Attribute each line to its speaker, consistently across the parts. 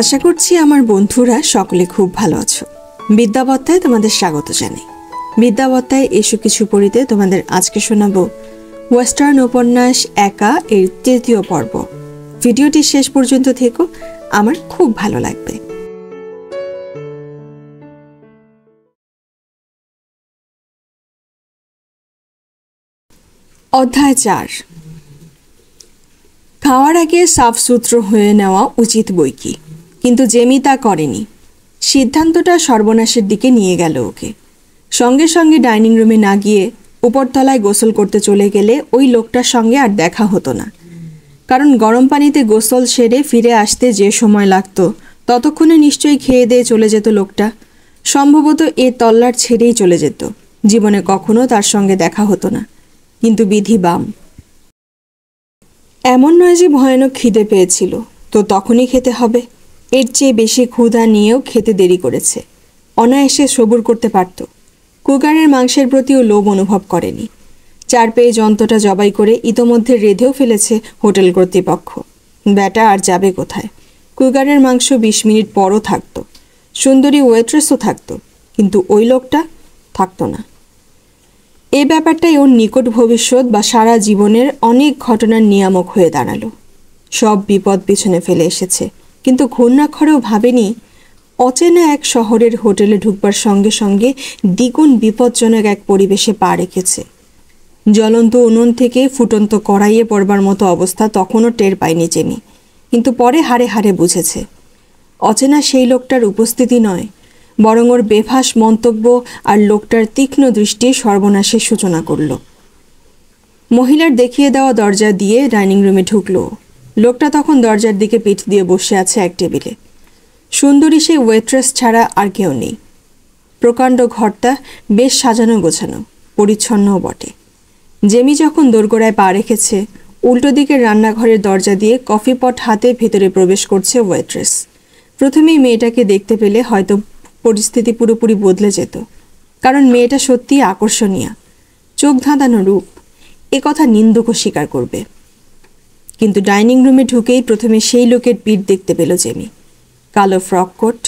Speaker 1: আশা করছি আমার বন্ধুরা সকলে খুব ভালো আছো বিদ্যাবত্তায় তোমাদের স্বাগত জানি বিদ্যাবত্তায় এসো কিছু পড়িতে তোমাদের আজকে শোনাব ওয়েস্টার্ন উপন্যাস একা এর তৃতীয় পর্ব ভিডিওটি শেষ পর্যন্ত থেকো আমার খুব ভালো লাগবে অধ্যায় চার খাওয়ার আগে সাফসুত্র হয়ে নেওয়া উচিত বই কি কিন্তু জেমি তা করেনি সিদ্ধান্তটা সর্বনাশের দিকে নিয়ে গেল ওকে সঙ্গে সঙ্গে ডাইনিং রুমে না গিয়ে উপরতলায় গোসল করতে চলে গেলে ওই লোকটার সঙ্গে আর দেখা হতো না কারণ গরম পানিতে গোসল সেরে ফিরে আসতে যে সময় লাগত ততক্ষণে নিশ্চয়ই খেয়ে দিয়ে চলে যেত লোকটা সম্ভবত এ তল্লার ছেড়েই চলে যেত জীবনে কখনো তার সঙ্গে দেখা হতো না কিন্তু বিধি বাম এমন নয় যে ভয়ানক খিদে পেয়েছিল তো তখনই খেতে হবে এর চেয়ে বেশি ক্ষুধা নিয়েও খেতে দেরি করেছে অনায়াসে সবুর করতে পারত কুকারের মাংসের প্রতিও লোভ অনুভব করেনি চার পেয়ে যন্ত্রটা জবাই করে ইতোমধ্যে রেঁধেও ফেলেছে হোটেল কর্তৃপক্ষ ব্যাটা আর যাবে কোথায় কুকারের মাংস বিশ মিনিট পরও থাকতো সুন্দরী ওয়েট্রেসও থাকতো কিন্তু ওই লোকটা থাকতো না এ ব্যাপারটাই ওর নিকট ভবিষ্যৎ বা সারা জীবনের অনেক ঘটনার নিয়ামক হয়ে দাঁড়ালো সব বিপদ পিছনে ফেলে এসেছে কিন্তু ঘূর্ণাক্ষরেও ভাবেনি অচেনা এক শহরের হোটেলে ঢুকবার সঙ্গে সঙ্গে দ্বিগুণ বিপজ্জনক এক পরিবেশে পা রেখেছে জ্বলন্ত উনুন থেকে ফুটন্ত কড়াইয়ে পড়বার মতো অবস্থা তখনও টের পায়নি জেনি কিন্তু পরে হারে হারে বুঝেছে অচেনা সেই লোকটার উপস্থিতি নয় বরং ওর বেফাস মন্তব্য আর লোকটার তীক্ষ্ণ দৃষ্টি সর্বনাশের সূচনা করল মহিলার দেখিয়ে দেওয়া দরজা দিয়ে ডাইনিং রুমে ঢুকলো লোকটা তখন দরজার দিকে পিঠ দিয়ে বসে আছে এক টেবিলে সুন্দরী সেই ওয়েট্রেস ছাড়া আর কেউ নেই প্রকাণ্ড ঘরটা বেশ সাজানো গোছানো পরিচ্ছন্নও বটে জেমি যখন দোরগোড়ায় পা রেখেছে উল্টো দিকের রান্নাঘরের দরজা দিয়ে কফি পট হাতে ভেতরে প্রবেশ করছে ওয়েট্রেস প্রথমেই মেয়েটাকে দেখতে পেলে হয়তো পরিস্থিতি পুরোপুরি বদলে যেত কারণ মেয়েটা সত্যিই আকর্ষণীয় চোখ ধাঁধানো রূপ একথা কথা নিন্দুকও স্বীকার করবে কিন্তু ডাইনিং রুমে ঢুকেই প্রথমে সেই লোকের পিঠ দেখতে পেল জেমি কালো ফ্রক কোট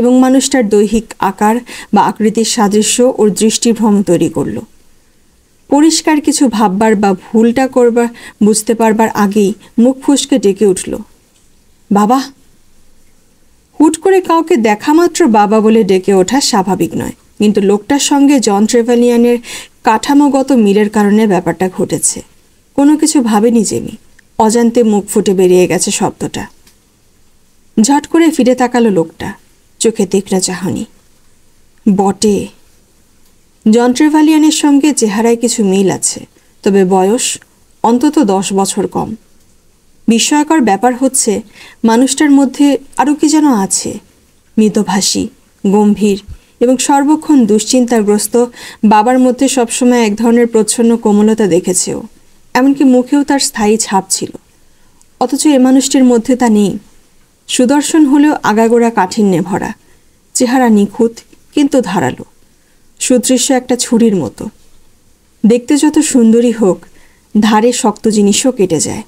Speaker 1: এবং মানুষটার দৈহিক আকার বা আকৃতির সাদৃশ্য ওর দৃষ্টিভ্রম তৈরি করল পরিষ্কার কিছু ভাববার বা ভুলটা করবার বুঝতে পারবার আগেই মুখ ফুসকে ডেকে উঠল বাবা হুট করে কাউকে দেখা মাত্র বাবা বলে ডেকে ওঠা স্বাভাবিক নয় কিন্তু লোকটার সঙ্গে জন ট্রেভেলিয়ানের কাঠামোগত মিলের কারণে ব্যাপারটা ঘটেছে কোনো কিছু ভাবেনি জেমি অজান্তে মুখ ফুটে বেরিয়ে গেছে শব্দটা ঝট করে ফিরে তাকালো লোকটা চোখে তীক্ষ্ণ চাহনি বটে জন্ট্রেভালিয়ানের সঙ্গে চেহারায় কিছু মিল আছে তবে বয়স অন্তত দশ বছর কম বিস্ময়কর ব্যাপার হচ্ছে মানুষটার মধ্যে আরও কি যেন আছে মৃতভাষী গম্ভীর এবং সর্বক্ষণ দুশ্চিন্তাগ্রস্ত বাবার মধ্যে সবসময় এক ধরনের প্রচ্ছন্ন কোমলতা দেখেছেও এমনকি মুখেও তার স্থায়ী ছাপ ছিল অথচ এ মানুষটির মধ্যে তা নেই সুদর্শন হলেও আগাগোড়া কাঠিন্যে ভরা চেহারা নিখুঁত কিন্তু ধারালো সুদৃশ্য একটা ছুরির মতো দেখতে যত সুন্দরী হোক ধারে শক্ত জিনিসও কেটে যায়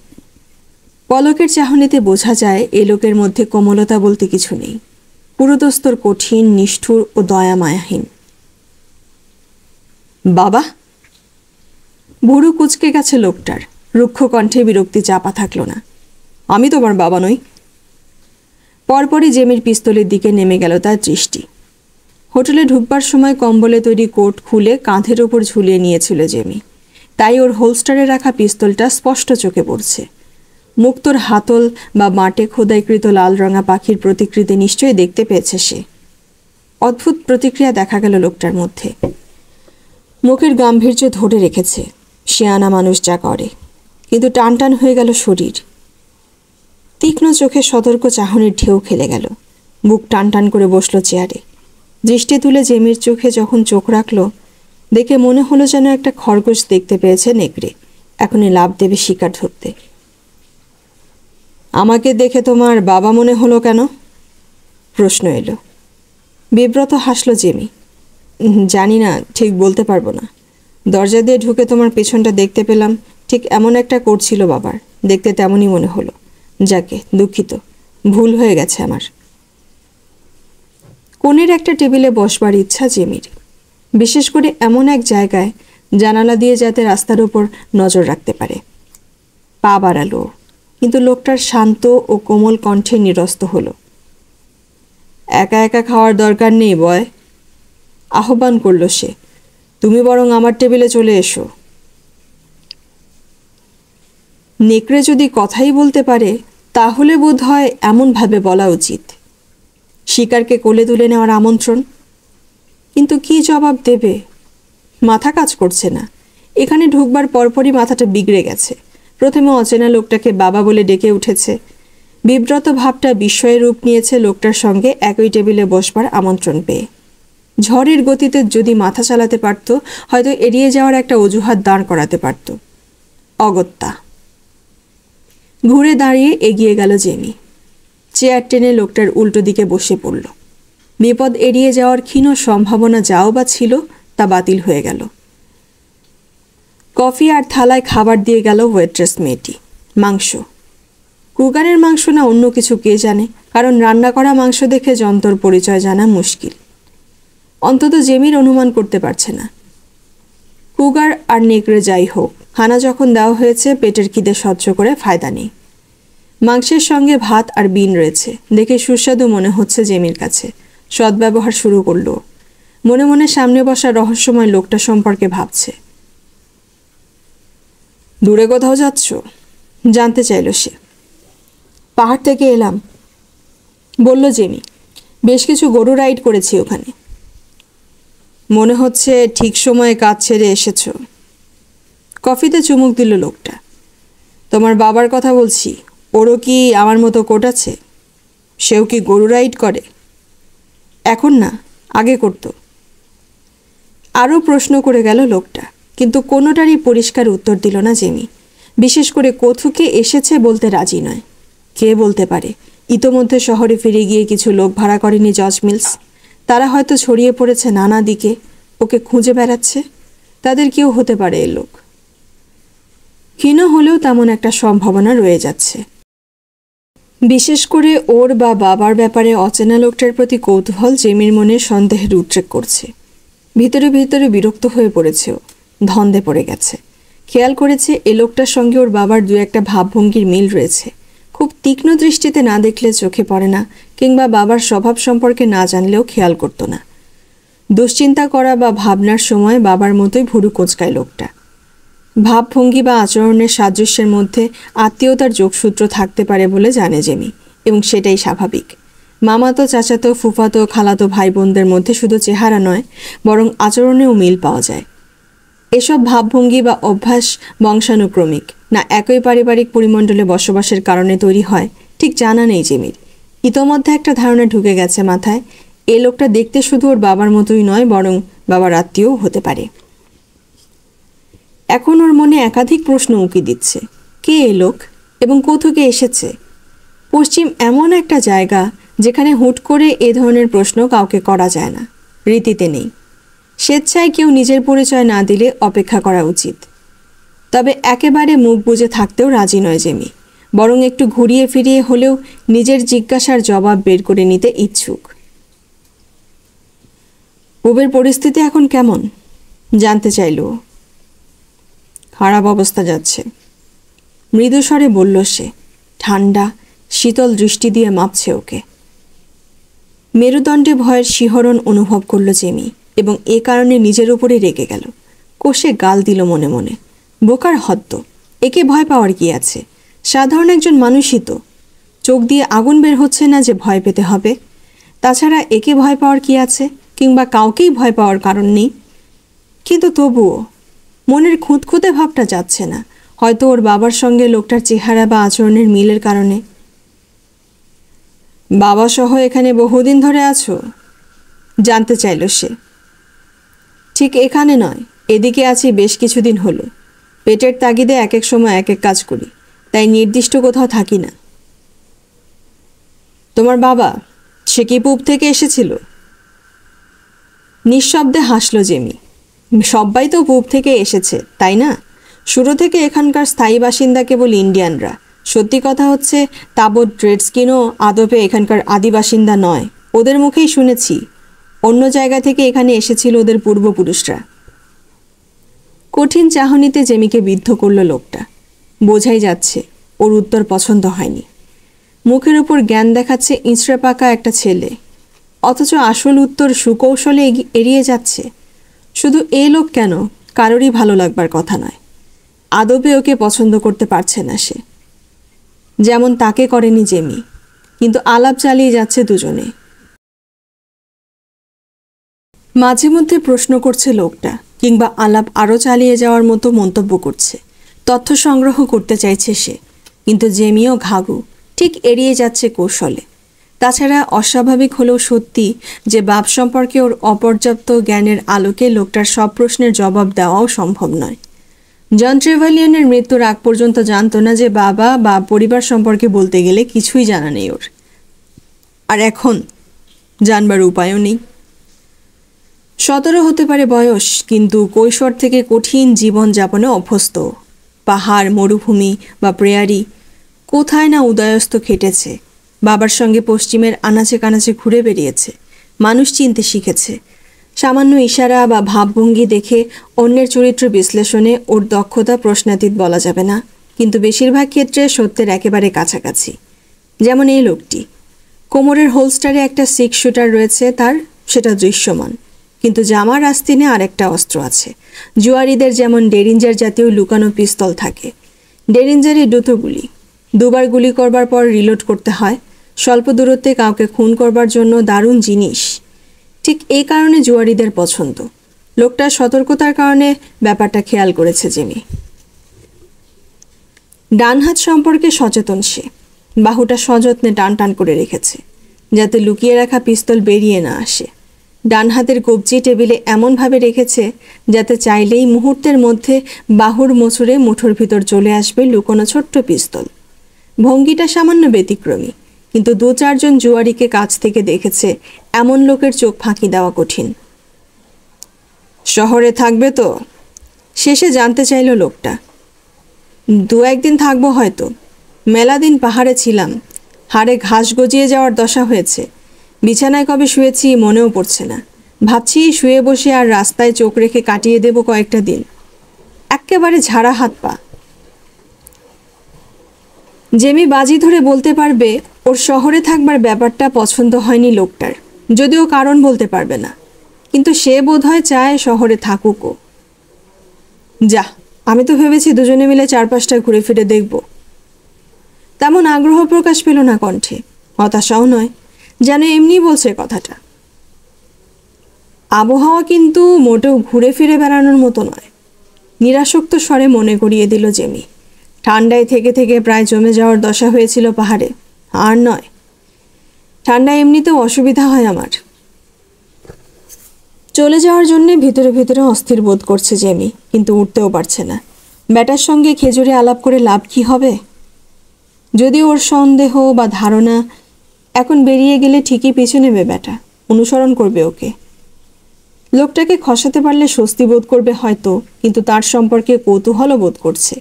Speaker 1: পলকের চাহনিতে বোঝা যায় এ লোকের মধ্যে কোমলতা বলতে কিছু নেই পুরোদস্তর কঠিন নিষ্ঠুর ও দয়ামায়াহীন বাবা ভুরু কুচকে গেছে লোকটার রুক্ষ কণ্ঠে বিরক্তি চাপা থাকল না আমি তোমার বাবা নই পরপরই জেমির পিস্তলের দিকে নেমে গেল তার দৃষ্টি হোটেলে ঢুকবার সময় কম্বলে তৈরি কোট খুলে কাঁধের ওপর ঝুলিয়ে নিয়েছিল জেমি তাই ওর হোলস্টারে রাখা পিস্তলটা স্পষ্ট চোখে পড়ছে মুক্তর হাতল বা মাটে খোদাইকৃত লাল রঙা পাখির প্রতিকৃতি নিশ্চয়ই দেখতে পেয়েছে সে অদ্ভুত প্রতিক্রিয়া দেখা গেল লোকটার মধ্যে মুখের গাম্ভীর্য ধরে রেখেছে শিয়ানা মানুষ যা করে কিন্তু টান টান হয়ে গেল শরীর তীক্ষ্ণ চোখে সতর্ক চাহনির ঢেউ খেলে গেল বুক টান টান করে বসলো চেয়ারে দৃষ্টি তুলে জেমির চোখে যখন চোখ রাখল দেখে মনে হলো যেন একটা খরগোশ দেখতে পেয়েছে নেকড়ে এখনই লাভ দেবে শিকার ধরতে আমাকে দেখে তোমার বাবা মনে হলো কেন প্রশ্ন এলো বিব্রত হাসল জেমি জানি না ঠিক বলতে পারবো না দরজা দিয়ে ঢুকে তোমার পেছনটা দেখতে পেলাম ঠিক এমন একটা করছিল বাবার দেখতে তেমনই মনে হলো যাকে দুঃখিত ভুল হয়ে গেছে আমার কোণের একটা টেবিলে বসবার ইচ্ছা জেমির বিশেষ করে এমন এক জায়গায় জানালা দিয়ে যাতে রাস্তার উপর নজর রাখতে পারে পা বাড়ালো কিন্তু লোকটার শান্ত ও কোমল কণ্ঠে নিরস্ত হলো একা একা খাওয়ার দরকার নেই বয় আহ্বান করল সে তুমি বরং আমার টেবিলে চলে এসো নেকড়ে যদি কথাই বলতে পারে তাহলে বোধ হয় এমনভাবে বলা উচিত শিকারকে কোলে তুলে নেওয়ার আমন্ত্রণ কিন্তু কি জবাব দেবে মাথা কাজ করছে না এখানে ঢুকবার পরপরই মাথাটা বিগড়ে গেছে প্রথমে অচেনা লোকটাকে বাবা বলে ডেকে উঠেছে বিব্রত ভাবটা বিস্ময়ের রূপ নিয়েছে লোকটার সঙ্গে একই টেবিলে বসবার আমন্ত্রণ পেয়ে ঝড়ের গতিতে যদি মাথা চালাতে পারত হয়তো এড়িয়ে যাওয়ার একটা অজুহাত দাঁড় করাতে পারত অগত্যা ঘুরে দাঁড়িয়ে এগিয়ে গেল জেমি চেয়ার টেনে লোকটার উল্টো দিকে বসে পড়ল বিপদ এড়িয়ে যাওয়ার ক্ষীণ সম্ভাবনা যাও বা ছিল তা বাতিল হয়ে গেল কফি আর থালায় খাবার দিয়ে গেল ওয়েট্রেস মেয়েটি মাংস কুগানের মাংস না অন্য কিছু কে জানে কারণ রান্না করা মাংস দেখে যন্তর পরিচয় জানা মুশকিল অন্তত জেমির অনুমান করতে পারছে না কুগার আর নেকড়ে যাই হোক খানা যখন দেওয়া হয়েছে পেটের খিদে সহ্য করে ফায়দা নেই মাংসের সঙ্গে ভাত আর বিন রয়েছে দেখে সুস্বাদু মনে হচ্ছে জেমির কাছে সদ্ব্যবহার শুরু করল মনে মনে সামনে বসা রহস্যময় লোকটা সম্পর্কে ভাবছে দূরে কোথাও যাচ্ছ জানতে চাইল সে পাহাড় থেকে এলাম বলল জেমি বেশ কিছু গরু রাইড করেছি ওখানে মনে হচ্ছে ঠিক সময়ে কাজ ছেড়ে এসেছ কফিতে চুমুক দিল লোকটা তোমার বাবার কথা বলছি ওরও কি আমার মতো কোটাছে সেও কি গরু রাইড করে এখন না আগে করত আরও প্রশ্ন করে গেল লোকটা কিন্তু কোনোটারই পরিষ্কার উত্তর দিল না জেমি বিশেষ করে কোথুকে এসেছে বলতে রাজি নয় কে বলতে পারে ইতোমধ্যে শহরে ফিরে গিয়ে কিছু লোক ভাড়া করেনি জজ মিলস তারা হয়তো ছড়িয়ে পড়েছে নানা দিকে ওকে খুঁজে বেড়াচ্ছে তাদের কেউ হতে পারে এ লোক ক্ষীণ হলেও তেমন একটা সম্ভাবনা রয়ে যাচ্ছে বিশেষ করে ওর বা বাবার ব্যাপারে অচেনা লোকটার প্রতি কৌতূহল জেমির মনে সন্দেহের উদ্রেক করছে ভিতরে ভিতরে বিরক্ত হয়ে পড়েছে ও ধন্দে পড়ে গেছে খেয়াল করেছে এ লোকটার সঙ্গে ওর বাবার দু একটা ভাবভঙ্গির মিল রয়েছে খুব তীক্ষ্ণ দৃষ্টিতে না দেখলে চোখে পড়ে না কিংবা বাবার স্বভাব সম্পর্কে না জানলেও খেয়াল করতো না দুশ্চিন্তা করা বা ভাবনার সময় বাবার মতোই ভুরু কোচকায় লোকটা ভাবভঙ্গি বা আচরণের সাদৃশ্যের মধ্যে আত্মীয়তার যোগসূত্র থাকতে পারে বলে জানে জেমি এবং সেটাই স্বাভাবিক মামাতো চাচাতো ফুফাতো খালাতো ভাই বোনদের মধ্যে শুধু চেহারা নয় বরং আচরণেও মিল পাওয়া যায় এসব ভাবভঙ্গি বা অভ্যাস বংশানুক্রমিক না একই পারিবারিক পরিমণ্ডলে বসবাসের কারণে তৈরি হয় ঠিক জানা নেই জিমির ইতোমধ্যে একটা ধারণা ঢুকে গেছে মাথায় এ লোকটা দেখতে শুধু ওর বাবার মতোই নয় বরং বাবার আত্মীয়ও হতে পারে এখন ওর মনে একাধিক প্রশ্ন উঁকি দিচ্ছে কে এ লোক এবং কোথেকে এসেছে পশ্চিম এমন একটা জায়গা যেখানে হুট করে এ ধরনের প্রশ্ন কাউকে করা যায় না রীতিতে নেই স্বেচ্ছায় কেউ নিজের পরিচয় না দিলে অপেক্ষা করা উচিত তবে একেবারে মুখ বুঝে থাকতেও রাজি নয় জেমি বরং একটু ঘুরিয়ে ফিরিয়ে হলেও নিজের জিজ্ঞাসার জবাব বের করে নিতে ইচ্ছুক পুবের পরিস্থিতি এখন কেমন জানতে চাইল খারাপ অবস্থা যাচ্ছে মৃদুস্বরে বলল সে ঠান্ডা শীতল দৃষ্টি দিয়ে মাপছে ওকে মেরুদণ্ডে ভয়ের শিহরণ অনুভব করল জেমি এবং এ কারণে নিজের উপরে রেগে গেল কোষে গাল দিল মনে মনে বোকার হত্য একে ভয় পাওয়ার কি আছে সাধারণ একজন মানুষই তো চোখ দিয়ে আগুন বের হচ্ছে না যে ভয় পেতে হবে তাছাড়া একে ভয় পাওয়ার কি আছে কিংবা কাউকেই ভয় পাওয়ার কারণ নেই কিন্তু তবুও মনের খুঁতখুঁতে ভাবটা যাচ্ছে না হয়তো ওর বাবার সঙ্গে লোকটার চেহারা বা আচরণের মিলের কারণে বাবা সহ এখানে বহুদিন ধরে আছো জানতে চাইল সে ঠিক এখানে নয় এদিকে আছি বেশ কিছুদিন হলো পেটের তাগিদে এক এক সময় এক এক কাজ করি তাই নির্দিষ্ট কোথাও থাকি না তোমার বাবা সে কি পূব থেকে এসেছিল নিঃশব্দে হাসল জেমি সবাই তো পূব থেকে এসেছে তাই না শুরু থেকে এখানকার স্থায়ী বাসিন্দা কেবল ইন্ডিয়ানরা সত্যি কথা হচ্ছে তাবৎ ড্রেডস্কিনও আদপে এখানকার আদি বাসিন্দা নয় ওদের মুখেই শুনেছি অন্য জায়গা থেকে এখানে এসেছিল ওদের পূর্বপুরুষরা কঠিন চাহনিতে জেমিকে বিদ্ধ করল লোকটা বোঝাই যাচ্ছে ওর উত্তর পছন্দ হয়নি মুখের উপর জ্ঞান দেখাচ্ছে ইঁচড়ে পাকা একটা ছেলে অথচ আসল উত্তর সুকৌশলে এড়িয়ে যাচ্ছে শুধু এ লোক কেন কারোরই ভালো লাগবার কথা নয় আদবে ওকে পছন্দ করতে পারছে না সে যেমন তাকে করেনি জেমি কিন্তু আলাপ চালিয়ে যাচ্ছে দুজনে মাঝে মধ্যে প্রশ্ন করছে লোকটা কিংবা আলাপ আরও চালিয়ে যাওয়ার মতো মন্তব্য করছে তথ্য সংগ্রহ করতে চাইছে সে কিন্তু জেমিও ঘাগু ঠিক এড়িয়ে যাচ্ছে কৌশলে তাছাড়া অস্বাভাবিক হলেও সত্যি যে বাপ সম্পর্কে ওর অপর্যাপ্ত জ্ঞানের আলোকে লোকটার সব প্রশ্নের জবাব দেওয়াও সম্ভব নয় জন ট্রেভালিয়নের মৃত্যুর আগ পর্যন্ত জানতো না যে বাবা বা পরিবার সম্পর্কে বলতে গেলে কিছুই জানা নেই ওর আর এখন জানবার উপায়ও নেই সতেরো হতে পারে বয়স কিন্তু কৈশোর থেকে কঠিন জীবন যাপনে অভ্যস্ত পাহাড় মরুভূমি বা প্রেয়ারি কোথায় না উদয়স্ত খেটেছে বাবার সঙ্গে পশ্চিমের আনাচে কানাচে ঘুরে বেরিয়েছে মানুষ চিনতে শিখেছে সামান্য ইশারা বা ভাবভঙ্গি দেখে অন্যের চরিত্র বিশ্লেষণে ওর দক্ষতা প্রশ্নাতীত বলা যাবে না কিন্তু বেশিরভাগ ক্ষেত্রে সত্যের একেবারে কাছাকাছি যেমন এই লোকটি কোমরের হোলস্টারে একটা সিক্স শুটার রয়েছে তার সেটা দৃশ্যমান কিন্তু জামার আস্তিনে আরেকটা অস্ত্র আছে জুয়ারিদের যেমন ডেরিঞ্জার জাতীয় লুকানো পিস্তল থাকে ডেরিঞ্জারই দুটো গুলি দুবার গুলি করবার পর রিলোড করতে হয় স্বল্প দূরত্বে কাউকে খুন করবার জন্য দারুণ জিনিস ঠিক এই কারণে জুয়ারিদের পছন্দ লোকটার সতর্কতার কারণে ব্যাপারটা খেয়াল করেছে জিমি ডান হাত সম্পর্কে সচেতন সে বাহুটা সযত্নে টান টান করে রেখেছে যাতে লুকিয়ে রাখা পিস্তল বেরিয়ে না আসে ডান হাতের কবজি টেবিলে এমনভাবে রেখেছে যাতে চাইলেই মুহূর্তের মধ্যে বাহুর মোচড়ে মুঠোর ভিতর চলে আসবে লুকোনো ছোট্ট পিস্তল ভঙ্গিটা সামান্য ব্যতিক্রমী কিন্তু দু চারজন জুয়ারিকে কাছ থেকে দেখেছে এমন লোকের চোখ ফাঁকি দেওয়া কঠিন শহরে থাকবে তো শেষে জানতে চাইল লোকটা দু একদিন থাকবো হয়তো মেলাদিন পাহাড়ে ছিলাম হাড়ে ঘাস গজিয়ে যাওয়ার দশা হয়েছে বিছানায় কবে শুয়েছি মনেও পড়ছে না ভাবছি শুয়ে বসে আর রাস্তায় চোখ রেখে কাটিয়ে দেব কয়েকটা দিন একেবারে ঝাড়া হাত পা জেমি বাজি ধরে বলতে পারবে ওর শহরে থাকবার ব্যাপারটা পছন্দ হয়নি লোকটার যদিও কারণ বলতে পারবে না কিন্তু সে বোধ হয় চায় শহরে থাকুকও যা আমি তো ভেবেছি দুজনে মিলে চারপাশটা ঘুরে ফিরে দেখব তেমন আগ্রহ প্রকাশ পেল না কণ্ঠে হতাশাও নয় যেন এমনি বলছে কথাটা আবহাওয়া কিন্তু মোটেও ঘুরে ফিরে বেড়ানোর মতো নয় নিরাসক্ত স্বরে মনে করিয়ে দিল জেমি ঠান্ডায় থেকে থেকে প্রায় জমে যাওয়ার দশা হয়েছিল পাহাড়ে আর নয় ঠান্ডা এমনিতেও অসুবিধা হয় আমার চলে যাওয়ার জন্যে ভিতরে ভিতরে অস্থির বোধ করছে জেমি কিন্তু উঠতেও পারছে না ব্যাটার সঙ্গে খেজুরে আলাপ করে লাভ কি হবে যদি ওর সন্দেহ বা ধারণা এখন বেরিয়ে গেলে ঠিকই পিছু নেবে বেটা অনুসরণ করবে ওকে লোকটাকে খসাতে পারলে স্বস্তি বোধ করবে হয়তো কিন্তু তার সম্পর্কে কৌতূহলও বোধ করছে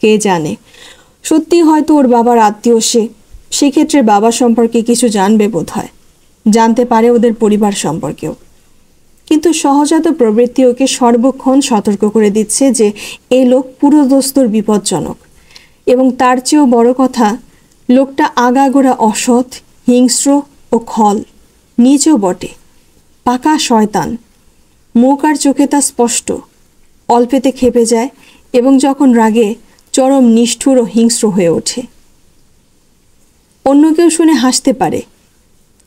Speaker 1: কে জানে সত্যি হয়তো ওর বাবার আত্মীয় সে সেক্ষেত্রে বাবা সম্পর্কে কিছু জানবে বোধ হয় জানতে পারে ওদের পরিবার সম্পর্কেও কিন্তু সহজাত প্রবৃত্তি ওকে সর্বক্ষণ সতর্ক করে দিচ্ছে যে এই লোক পুরোদস্তর বিপজ্জনক এবং তার চেয়েও বড় কথা লোকটা আগাগোড়া অসৎ হিংস্র ও খল নিজও বটে পাকা শয়তান মৌকার চোখে তা স্পষ্ট অল্পেতে খেপে যায় এবং যখন রাগে চরম নিষ্ঠুর ও হিংস্র হয়ে ওঠে অন্য কেউ শুনে হাসতে পারে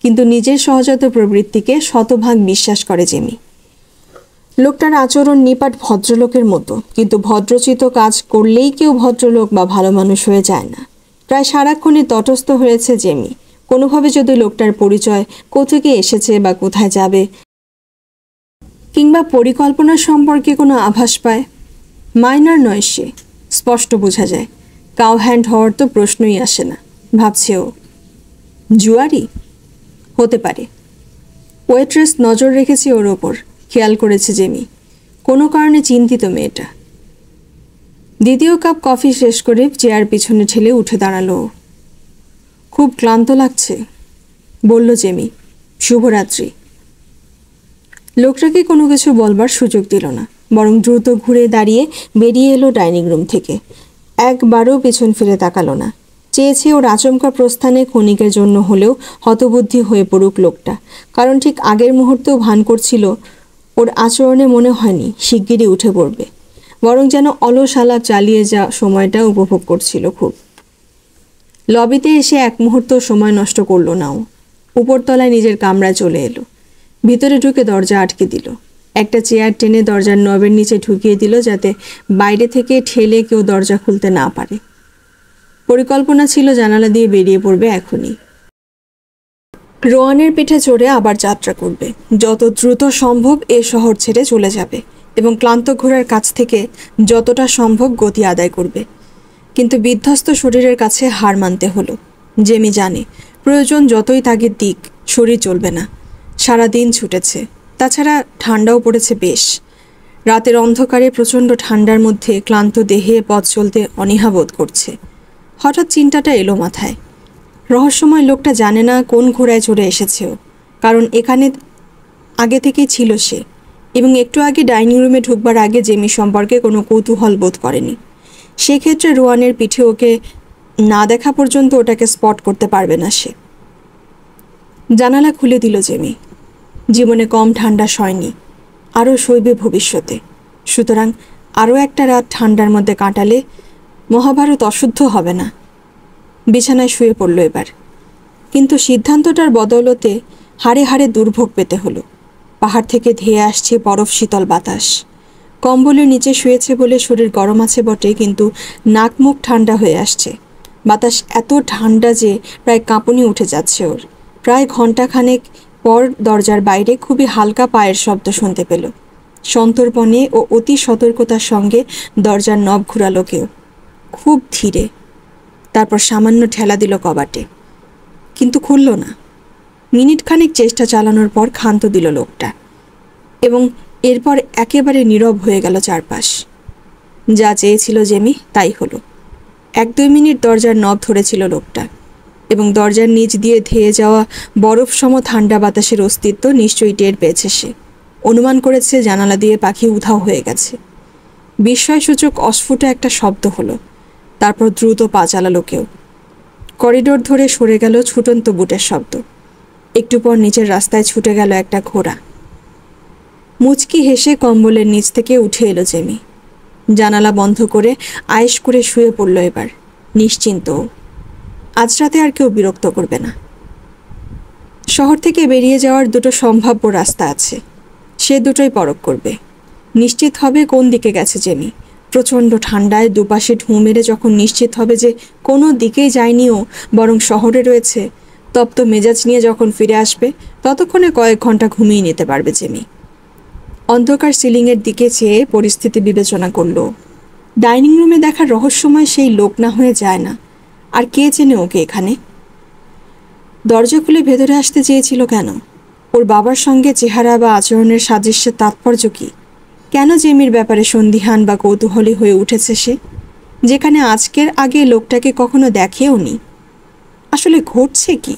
Speaker 1: কিন্তু নিজের সহজাত প্রবৃত্তিকে শতভাগ বিশ্বাস করে জেমি লোকটার আচরণ নিপাট ভদ্রলোকের মতো কিন্তু ভদ্রচিত কাজ করলেই কেউ ভদ্রলোক বা ভালো মানুষ হয়ে যায় না প্রায় সারাক্ষণে তটস্থ হয়েছে জেমি কোনোভাবে যদি লোকটার পরিচয় কোথেকে এসেছে বা কোথায় যাবে কিংবা পরিকল্পনা সম্পর্কে কোনো আভাস পায় মাইনার নয় সে স্পষ্ট বোঝা যায় কাউ হ্যান্ড হওয়ার তো প্রশ্নই আসে না ভাবছে ও জুয়ারি হতে পারে ওয়েট্রেস নজর রেখেছে ওর ওপর খেয়াল করেছে জেমি কোনো কারণে চিন্তিত মেয়েটা দ্বিতীয় কাপ কফি শেষ করে চেয়ার পিছনে ঠেলে উঠে দাঁড়ালো খুব ক্লান্ত লাগছে বলল জেমি শুভরাত্রি লোকটাকে কোনো কিছু বলবার সুযোগ দিল না বরং দ্রুত ঘুরে দাঁড়িয়ে বেরিয়ে এলো ডাইনিং রুম থেকে একবারও পেছন ফিরে তাকালো না চেয়েছে ওর আচমকা প্রস্থানে ক্ষণিকের জন্য হলেও হতবুদ্ধি হয়ে পড়ুক লোকটা কারণ ঠিক আগের মুহূর্তেও ভান করছিল ওর আচরণে মনে হয়নি শিগগিরই উঠে পড়বে বরং যেন অলসালা চালিয়ে যা সময়টা উপভোগ করছিল খুব লবিতে এসে এক মুহূর্ত সময় নষ্ট করল নাও উপরতলায় নিজের কামরায় চলে এলো ভিতরে ঢুকে দরজা আটকে দিল একটা চেয়ার টেনে দরজার নবের নিচে ঢুকিয়ে দিল যাতে বাইরে থেকে ঠেলে কেউ দরজা খুলতে না পারে পরিকল্পনা ছিল জানালা দিয়ে বেরিয়ে পড়বে এখনই রোয়ানের পিঠে চড়ে আবার যাত্রা করবে যত দ্রুত সম্ভব এ শহর ছেড়ে চলে যাবে এবং ক্লান্ত ঘোড়ার কাছ থেকে যতটা সম্ভব গতি আদায় করবে কিন্তু বিধ্বস্ত শরীরের কাছে হার মানতে হলো জেমি জানে প্রয়োজন যতই তাগের দিক শরীর চলবে না সারা দিন ছুটেছে তাছাড়া ঠান্ডাও পড়েছে বেশ রাতের অন্ধকারে প্রচণ্ড ঠান্ডার মধ্যে ক্লান্ত দেহে পথ চলতে অনীহা বোধ করছে হঠাৎ চিন্তাটা এলো মাথায় রহস্যময় লোকটা জানে না কোন ঘোড়ায় চড়ে এসেছেও কারণ এখানে আগে থেকেই ছিল সে এবং একটু আগে ডাইনিং রুমে ঢুকবার আগে জেমি সম্পর্কে কোনো কৌতূহল বোধ করেনি সেক্ষেত্রে রোয়ানের পিঠে ওকে না দেখা পর্যন্ত ওটাকে স্পট করতে পারবে না সে জানালা খুলে দিল জেমি জীবনে কম ঠান্ডা সয়নি আরও সইবে ভবিষ্যতে সুতরাং আরও একটা রাত ঠান্ডার মধ্যে কাটালে মহাভারত অশুদ্ধ হবে না বিছানায় শুয়ে পড়ল এবার কিন্তু সিদ্ধান্তটার বদৌলতে হাড়ে হাড়ে দুর্ভোগ পেতে হলো পাহাড় থেকে ধেয়ে আসছে বরফ শীতল বাতাস কম্বলের নিচে শুয়েছে বলে শরীর গরম আছে বটে কিন্তু নাক মুখ ঠান্ডা হয়ে আসছে বাতাস এত ঠান্ডা যে প্রায় কাঁপুনি উঠে যাচ্ছে ওর প্রায় ঘণ্টাখানেক পর দরজার বাইরে খুবই হালকা পায়ের শব্দ শুনতে পেল সন্তর্পণে ও অতি সতর্কতার সঙ্গে দরজার নব ঘুরালো কেউ খুব ধীরে তারপর সামান্য ঠেলা দিল কবাটে কিন্তু খুলল না মিনিটখানেক চেষ্টা চালানোর পর ক্ষান্ত দিল লোকটা এবং এরপর একেবারে নীরব হয়ে গেল চারপাশ যা চেয়েছিল জেমি তাই হলো এক দুই মিনিট দরজার নব ধরেছিল লোকটা এবং দরজার নিচ দিয়ে ধেয়ে যাওয়া বরফ সম ঠান্ডা বাতাসের অস্তিত্ব নিশ্চয়ই টের পেয়েছে সে অনুমান করেছে জানালা দিয়ে পাখি উধাও হয়ে গেছে বিস্ময়সূচক অস্ফুট একটা শব্দ হলো তারপর দ্রুত পা চালালো কেউ করিডোর ধরে সরে গেল ছুটন্ত বুটের শব্দ একটু পর নিচের রাস্তায় ছুটে গেল একটা ঘোড়া মুচকি হেসে কম্বলের নিচ থেকে উঠে এলো জেমি জানালা বন্ধ করে আয়েস করে শুয়ে পড়ল এবার নিশ্চিন্ত আজ রাতে আর কেউ বিরক্ত করবে না শহর থেকে বেরিয়ে যাওয়ার দুটো সম্ভাব্য রাস্তা আছে সে দুটোই পরক করবে নিশ্চিত হবে কোন দিকে গেছে জেমি প্রচণ্ড ঠান্ডায় দুপাশে ঢু মেরে যখন নিশ্চিত হবে যে কোনো দিকেই যায়নিও বরং শহরে রয়েছে তপ্ত মেজাজ নিয়ে যখন ফিরে আসবে ততক্ষণে কয়েক ঘন্টা ঘুমিয়ে নিতে পারবে জেমি অন্ধকার সিলিংয়ের দিকে চেয়ে পরিস্থিতি বিবেচনা করল ডাইনিং রুমে দেখা রহস্যময় সেই লোক না হয়ে যায় না আর কে চেনে ওকে এখানে দরজা খুলে ভেতরে আসতে চেয়েছিল কেন ওর বাবার সঙ্গে চেহারা বা আচরণের সাদৃশ্যের তাৎপর্য কী কেন জেমির ব্যাপারে সন্দিহান বা কৌতূহলী হয়ে উঠেছে সে যেখানে আজকের আগে লোকটাকে কখনো দেখেও নি আসলে ঘটছে কি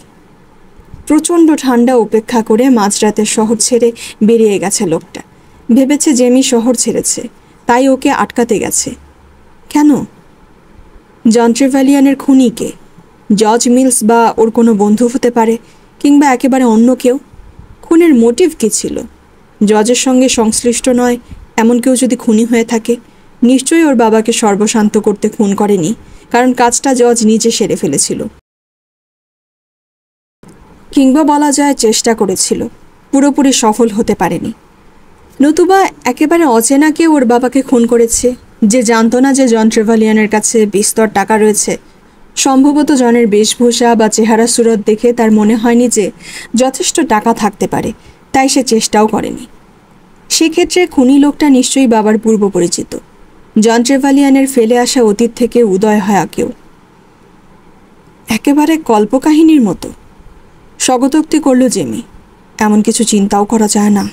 Speaker 1: প্রচণ্ড ঠান্ডা উপেক্ষা করে মাঝরাতে শহর ছেড়ে বেরিয়ে গেছে লোকটা ভেবেছে জেমি শহর ছেড়েছে তাই ওকে আটকাতে গেছে কেন জন্ট্রেভ্যালিয়ানের খুনিকে জজ মিলস বা ওর কোনো বন্ধু হতে পারে কিংবা একেবারে অন্য কেউ খুনের মোটিভ কী ছিল জজের সঙ্গে সংশ্লিষ্ট নয় এমন কেউ যদি খুনি হয়ে থাকে নিশ্চয়ই ওর বাবাকে সর্বশান্ত করতে খুন করেনি কারণ কাজটা জজ নিজে সেরে ফেলেছিল কিংবা বলা যায় চেষ্টা করেছিল পুরোপুরি সফল হতে পারেনি নতুবা একেবারে অচেনাকে ওর বাবাকে খুন করেছে যে জানতো না যে জন ট্রেভালিয়ানের কাছে বিস্তর টাকা রয়েছে সম্ভবত জনের বেশভূষা বা চেহারা সুরত দেখে তার মনে হয়নি যে যথেষ্ট টাকা থাকতে পারে তাই সে চেষ্টাও করেনি সেক্ষেত্রে খুনি লোকটা নিশ্চয়ই বাবার পূর্ব পরিচিত জন ট্রেভালিয়ানের ফেলে আসা অতীত থেকে উদয় হয় আকেও একেবারে কল্পকাহিনীর মতো স্বগতোক্তি করল জেমি এমন কিছু চিন্তাও করা যায় না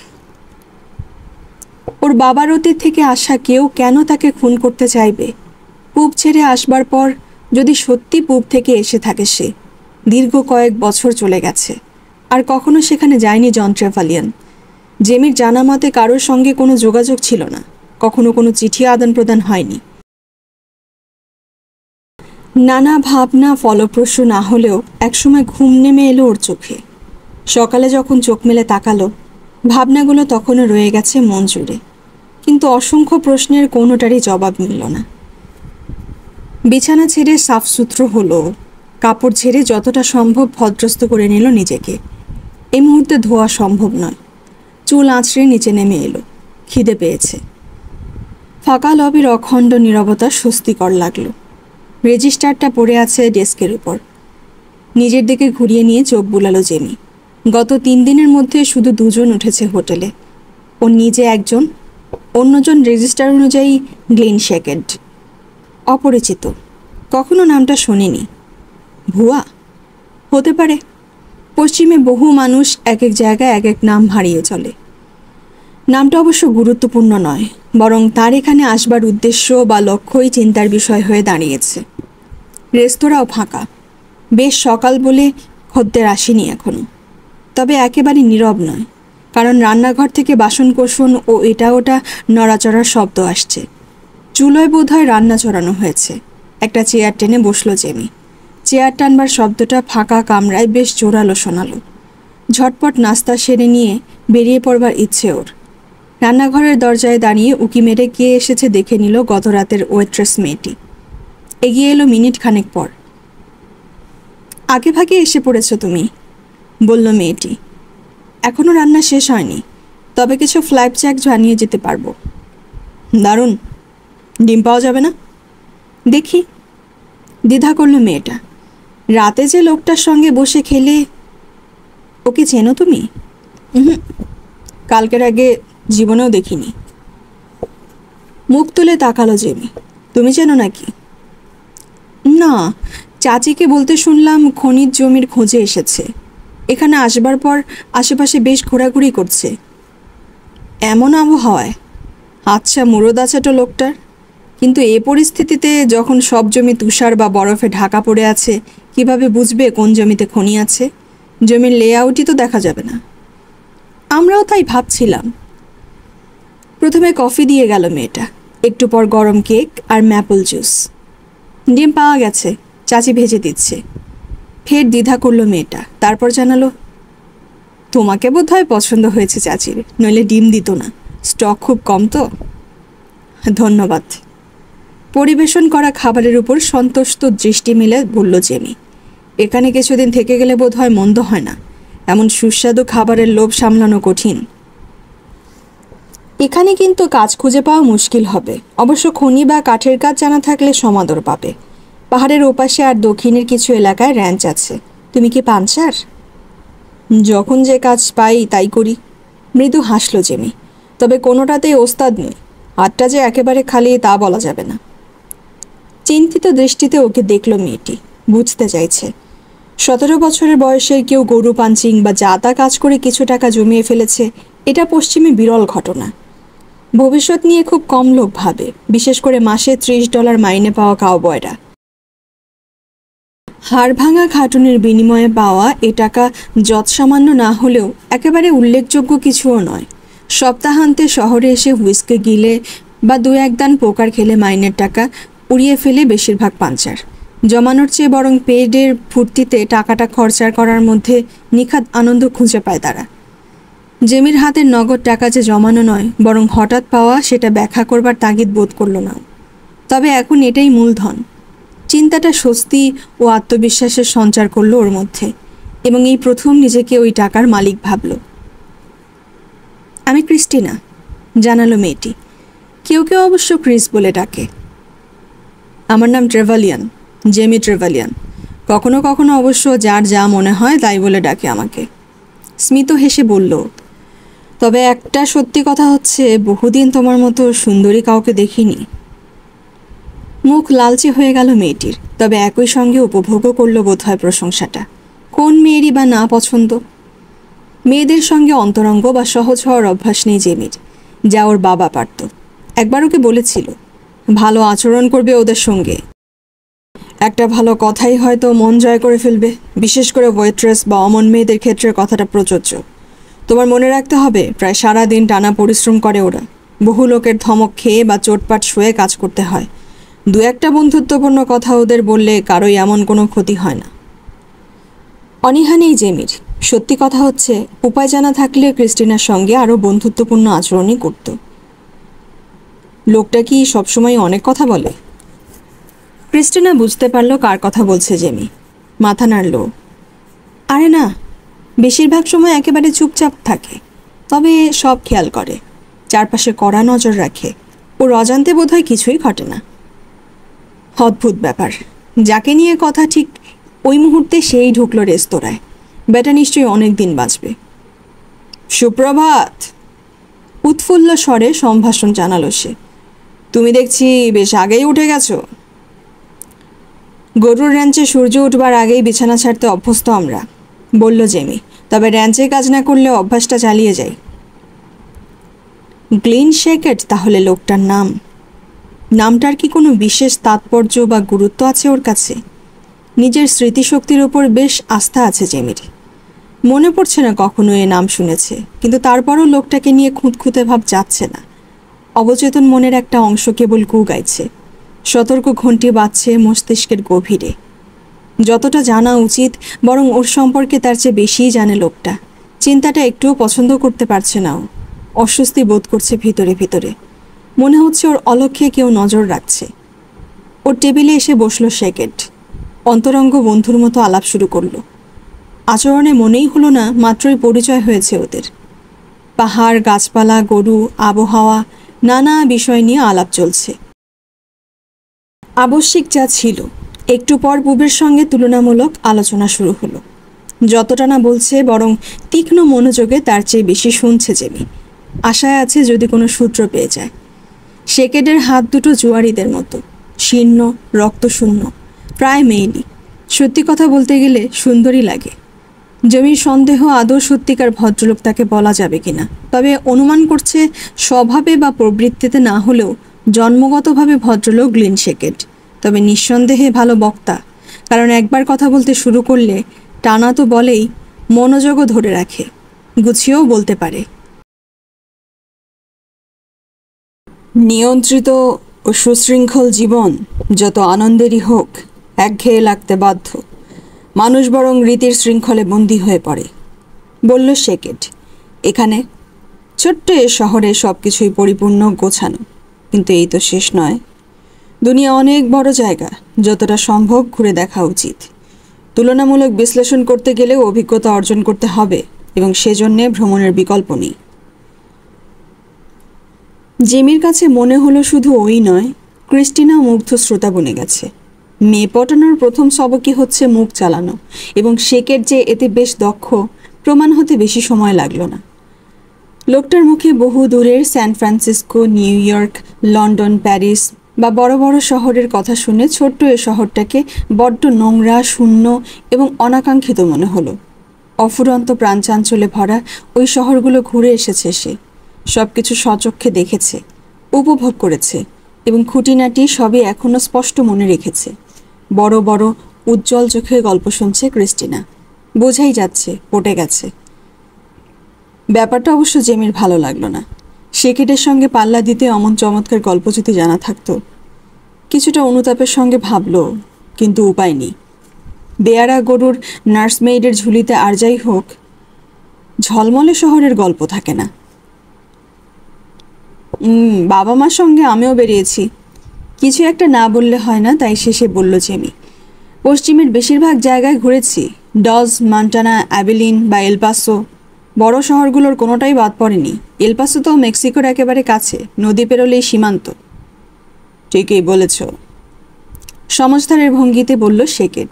Speaker 1: ওর বাবার অতীত থেকে আসা কেউ কেন তাকে খুন করতে চাইবে পূব ছেড়ে আসবার পর যদি সত্যি পূব থেকে এসে থাকে সে দীর্ঘ কয়েক বছর চলে গেছে আর কখনো সেখানে যায়নি জন ট্রেভালিয়ান জেমির জানা মতে কারোর সঙ্গে কোনো যোগাযোগ ছিল না কখনো কোনো চিঠি আদান প্রদান হয়নি নানা ভাবনা ফলপ্রসূ না হলেও একসময় ঘুম নেমে এলো ওর চোখে সকালে যখন চোখ মেলে তাকালো ভাবনাগুলো তখনও রয়ে গেছে মন জুড়ে কিন্তু অসংখ্য প্রশ্নের কোনোটারই জবাব মিলল না বিছানা ছেড়ে সাফসুত্র হলো কাপড় ছেড়ে যতটা সম্ভব ভদ্রস্ত করে নিল নিজেকে এই মুহূর্তে ধোয়া সম্ভব নয় চুল আঁচড়ে নিচে নেমে এলো খিদে পেয়েছে ফাঁকা লবির অখণ্ড নিরবতা স্বস্তিকর লাগলো রেজিস্টারটা পড়ে আছে ডেস্কের উপর নিজের দিকে ঘুরিয়ে নিয়ে চোখ বুলালো জেমি গত তিন দিনের মধ্যে শুধু দুজন উঠেছে হোটেলে ও নিজে একজন অন্যজন রেজিস্টার অনুযায়ী গ্লিন শ্যাকেড অপরিচিত কখনো নামটা শোনেনি ভুয়া হতে পারে পশ্চিমে বহু মানুষ এক এক জায়গায় এক এক নাম হারিয়ে চলে নামটা অবশ্য গুরুত্বপূর্ণ নয় বরং তার এখানে আসবার উদ্দেশ্য বা লক্ষ্যই চিন্তার বিষয় হয়ে দাঁড়িয়েছে রেস্তোরাঁও ফাঁকা বেশ সকাল বলে খদ্দের আসেনি এখনও তবে একেবারে নীরব নয় কারণ রান্নাঘর থেকে বাসনকোসন ও এটা ওটা নড়াচড়ার শব্দ আসছে চুলোয় বোধহয় রান্না চড়ানো হয়েছে একটা চেয়ার টেনে বসলো জেমি চেয়ার টানবার শব্দটা ফাঁকা কামরায় বেশ জোরালো শোনালো ঝটপট নাস্তা সেরে নিয়ে বেরিয়ে পড়বার ইচ্ছে ওর রান্নাঘরের দরজায় দাঁড়িয়ে উকি মেরে কে এসেছে দেখে নিল গত রাতের ওয়েট্রেস মেয়েটি এগিয়ে এলো মিনিট খানেক পর আগে ভাগে এসে পড়েছ তুমি বলল মেয়েটি এখনও রান্না শেষ হয়নি তবে কিছু ফ্ল্যাপ চ্যাক জানিয়ে যেতে পারবো দারুণ ডিম পাওয়া যাবে না দেখি দ্বিধা করলো মেয়েটা রাতে যে লোকটার সঙ্গে বসে খেলে ওকে চেনো তুমি হুম কালকের আগে জীবনেও দেখিনি মুখ তুলে তাকালো জেমি তুমি চেনো নাকি না চাচিকে বলতে শুনলাম খনিজ জমির খোঁজে এসেছে এখানে আসবার পর আশেপাশে বেশ ঘোরাঘুরি করছে এমন আবহাওয়ায় আচ্ছা মুরদ তো লোকটার কিন্তু এ পরিস্থিতিতে যখন সব জমি তুষার বা বরফে ঢাকা পড়ে আছে কিভাবে বুঝবে কোন জমিতে খনি আছে জমির লেআউটই তো দেখা যাবে না আমরাও তাই ভাবছিলাম প্রথমে কফি দিয়ে গেল মেয়েটা একটু পর গরম কেক আর ম্যাপল জুস ডিম পাওয়া গেছে চাচি ভেজে দিচ্ছে ফের দ্বিধা করলো মেয়েটা তারপর জানালো তোমাকে বোধ হয় পছন্দ হয়েছে চাচির নইলে ডিম দিত না স্টক খুব কম তো ধন্যবাদ পরিবেশন করা খাবারের উপর সন্তুষ্ট দৃষ্টি মিলে বলল জেমি এখানে কিছুদিন থেকে গেলে বোধ হয় মন্দ হয় না এমন সুস্বাদু খাবারের লোভ সামলানো কঠিন এখানে কিন্তু কাজ খুঁজে পাওয়া মুশকিল হবে অবশ্য খনি বা কাঠের কাজ জানা থাকলে সমাদর পাবে পাহাড়ের ওপাশে আর দক্ষিণের কিছু এলাকায় র্যাঞ্চ আছে তুমি কি পাঞ্চার যখন যে কাজ পাই তাই করি মৃদু হাসল জেমি তবে কোনোটাতেই ওস্তাদ নেই আটটা যে একেবারে খালি তা বলা যাবে না চিন্তিত দৃষ্টিতে ওকে দেখল মেয়েটি বুঝতে চাইছে সতেরো বছরের বয়সে কেউ গরু পাঞ্চিং বা যাতা কাজ করে কিছু টাকা জমিয়ে ফেলেছে এটা পশ্চিমে বিরল ঘটনা ভবিষ্যৎ নিয়ে খুব কম লোক ভাবে বিশেষ করে মাসে ত্রিশ ডলার মাইনে পাওয়া কাউবয়রা হাড়ভাঙা খাটুনের বিনিময়ে পাওয়া এ টাকা যৎসামান্য না হলেও একেবারে উল্লেখযোগ্য কিছুও নয় সপ্তাহান্তে শহরে এসে হুইস্কে গিলে বা দু একদান পোকার খেলে মাইনের টাকা উড়িয়ে ফেলে বেশিরভাগ পাঞ্চার জমানোর চেয়ে বরং পেডের ফুর্তিতে টাকাটা খরচার করার মধ্যে নিখাত আনন্দ খুঁজে পায় তারা জেমির হাতের নগদ টাকা যে জমানো নয় বরং হঠাৎ পাওয়া সেটা ব্যাখ্যা করবার তাগিদ বোধ করল না তবে এখন এটাই মূলধন চিন্তাটা স্বস্তি ও আত্মবিশ্বাসের সঞ্চার করলো ওর মধ্যে এবং এই প্রথম নিজেকে ওই টাকার মালিক ভাবল আমি ক্রিস্টিনা জানালো মেয়েটি কেউ কেউ অবশ্য ক্রিস বলে ডাকে আমার নাম ট্রেভালিয়ান জেমি ট্রেভালিয়ান কখনো কখনো অবশ্য যার যা মনে হয় তাই বলে ডাকে আমাকে স্মিত হেসে বলল তবে একটা সত্যি কথা হচ্ছে বহুদিন তোমার মতো সুন্দরী কাউকে দেখিনি মুখ লালচে হয়ে গেল মেয়েটির তবে একই সঙ্গে উপভোগও করল বোধহয় প্রশংসাটা কোন মেয়েরই বা না পছন্দ মেয়েদের সঙ্গে অন্তরঙ্গ বা সহজ হওয়ার অভ্যাস নেই যে মেয়ের যা ওর বাবা পারত একবার ওকে বলেছিল ভালো আচরণ করবে ওদের সঙ্গে একটা ভালো কথাই হয়তো মন জয় করে ফেলবে বিশেষ করে ওয়েট্রেস বা অমন মেয়েদের ক্ষেত্রে কথাটা প্রযোজ্য তোমার মনে রাখতে হবে প্রায় সারা দিন টানা পরিশ্রম করে ওরা বহু লোকের ধমক খেয়ে বা চোটপাট শুয়ে কাজ করতে হয় দু একটা বন্ধুত্বপূর্ণ কথা ওদের বললে কারোই এমন কোনো ক্ষতি হয় না অনীহা নেই জেমির সত্যি কথা হচ্ছে উপায় জানা থাকলে ক্রিস্টিনার সঙ্গে আরও বন্ধুত্বপূর্ণ আচরণই করত লোকটা কি সবসময় অনেক কথা বলে ক্রিস্টিনা বুঝতে পারল কার কথা বলছে জেমি মাথা নাড়ল আরে না বেশিরভাগ সময় একেবারে চুপচাপ থাকে তবে সব খেয়াল করে চারপাশে কড়া নজর রাখে ও রজান্তে বোধহয় কিছুই ঘটে না অদ্ভুত ব্যাপার যাকে নিয়ে কথা ঠিক ওই মুহূর্তে সেই ঢুকলো রেস্তোরাঁয় বেটা নিশ্চয়ই অনেক দিন বাঁচবে সুপ্রভাত উৎফুল্ল স্বরে সম্ভাষণ জানালো সে তুমি দেখছি বেশ আগেই উঠে গেছো গরুর র্যাঞ্চে সূর্য উঠবার আগেই বিছানা ছাড়তে অভ্যস্ত আমরা বলল জেমি তবে র্যাঞ্চে কাজ না করলে অভ্যাসটা চালিয়ে যাই গ্লিন শেকেট তাহলে লোকটার নাম নামটার কি কোনো বিশেষ তাৎপর্য বা গুরুত্ব আছে ওর কাছে নিজের স্মৃতিশক্তির ওপর বেশ আস্থা আছে জেমির মনে পড়ছে না কখনো এ নাম শুনেছে কিন্তু তারপরও লোকটাকে নিয়ে খুঁতখুঁতে ভাব যাচ্ছে না অবচেতন মনের একটা অংশ কেবল গু গাইছে সতর্ক ঘণ্টি বাজছে মস্তিষ্কের গভীরে যতটা জানা উচিত বরং ওর সম্পর্কে তার চেয়ে বেশিই জানে লোকটা চিন্তাটা একটুও পছন্দ করতে পারছে না ও অস্বস্তি বোধ করছে ভিতরে ভিতরে মনে হচ্ছে ওর অলক্ষ্যে কেউ নজর রাখছে ওর টেবিলে এসে বসলো সেকেট অন্তরঙ্গ বন্ধুর মতো আলাপ শুরু করলো আচরণে মনেই হলো না মাত্রই পরিচয় হয়েছে ওদের পাহাড় গাছপালা গরু আবহাওয়া নানা বিষয় নিয়ে আলাপ চলছে আবশ্যিক যা ছিল একটু পর বুবের সঙ্গে তুলনামূলক আলোচনা শুরু হলো যতটা না বলছে বরং তীক্ষ্ণ মনোযোগে তার চেয়ে বেশি শুনছে জেমি আশায় আছে যদি কোনো সূত্র পেয়ে যায় শেকেডের হাত দুটো জুয়ারিদের মতো শীর্ণ রক্তশূন্য প্রায় মেয়েলি সত্যি কথা বলতে গেলে সুন্দরী লাগে জমির সন্দেহ আদৌ সত্যিকার ভদ্রলোক তাকে বলা যাবে কিনা তবে অনুমান করছে স্বভাবে বা প্রবৃত্তিতে না হলেও জন্মগতভাবে ভদ্রলোক গ্লিন শেকেট তবে নিঃসন্দেহে ভালো বক্তা কারণ একবার কথা বলতে শুরু করলে টানা তো বলেই মনোযোগও ধরে রাখে গুছিয়েও বলতে পারে নিয়ন্ত্রিত ও সুশৃঙ্খল জীবন যত আনন্দেরই হোক একঘেয়ে লাগতে বাধ্য মানুষ বরং রীতির শৃঙ্খলে বন্দী হয়ে পড়ে বলল শেকেট এখানে ছোট্ট এ শহরে সব কিছুই পরিপূর্ণ গোছানো কিন্তু এই তো শেষ নয় দুনিয়া অনেক বড় জায়গা যতটা সম্ভব ঘুরে দেখা উচিত তুলনামূলক বিশ্লেষণ করতে গেলেও অভিজ্ঞতা অর্জন করতে হবে এবং সেজন্যে ভ্রমণের বিকল্প নেই জিমির কাছে মনে হলো শুধু ওই নয় ক্রিস্টিনা মুগ্ধ শ্রোতা বনে গেছে মেয়ে পটানোর প্রথম সবকি হচ্ছে মুখ চালানো এবং শেকের যে এতে বেশ দক্ষ প্রমাণ হতে বেশি সময় লাগল না লোকটার মুখে বহু দূরের San Francisco New York London Paris বা বড় বড় শহরের কথা শুনে ছোট্ট এ শহরটাকে বড্ড নোংরা শূন্য এবং অনাকাঙ্ক্ষিত মনে হলো অফুরন্ত প্রাণচাঞ্চলে ভরা ওই শহরগুলো ঘুরে এসেছে সে সব কিছু সচক্ষে দেখেছে উপভোগ করেছে এবং খুঁটিনাটি সবই এখনও স্পষ্ট মনে রেখেছে বড় বড় উজ্জ্বল চোখে গল্প শুনছে ক্রিস্টিনা বোঝাই যাচ্ছে পটে গেছে ব্যাপারটা অবশ্য জেমির ভালো লাগলো না সেকেটের সঙ্গে পাল্লা দিতে অমন চমৎকার গল্প যদি জানা থাকতো কিছুটা অনুতাপের সঙ্গে ভাবল কিন্তু উপায় নেই বেয়ারা গরুর নার্সমেইডের ঝুলিতে আর যাই হোক ঝলমলে শহরের গল্প থাকে না বাবা মার সঙ্গে আমিও বেরিয়েছি কিছু একটা না বললে হয় না তাই শেষে বলল জেমি পশ্চিমের বেশিরভাগ জায়গায় ঘুরেছি ডজ মান্টানা অ্যাবিলিন বা এলপাসো বড় শহরগুলোর কোনোটাই বাদ পড়েনি এলপাসো তো মেক্সিকোর একেবারে কাছে নদী পেরোলেই সীমান্ত ঠিকই বলেছ সমস্তারের ভঙ্গিতে বলল শেকেট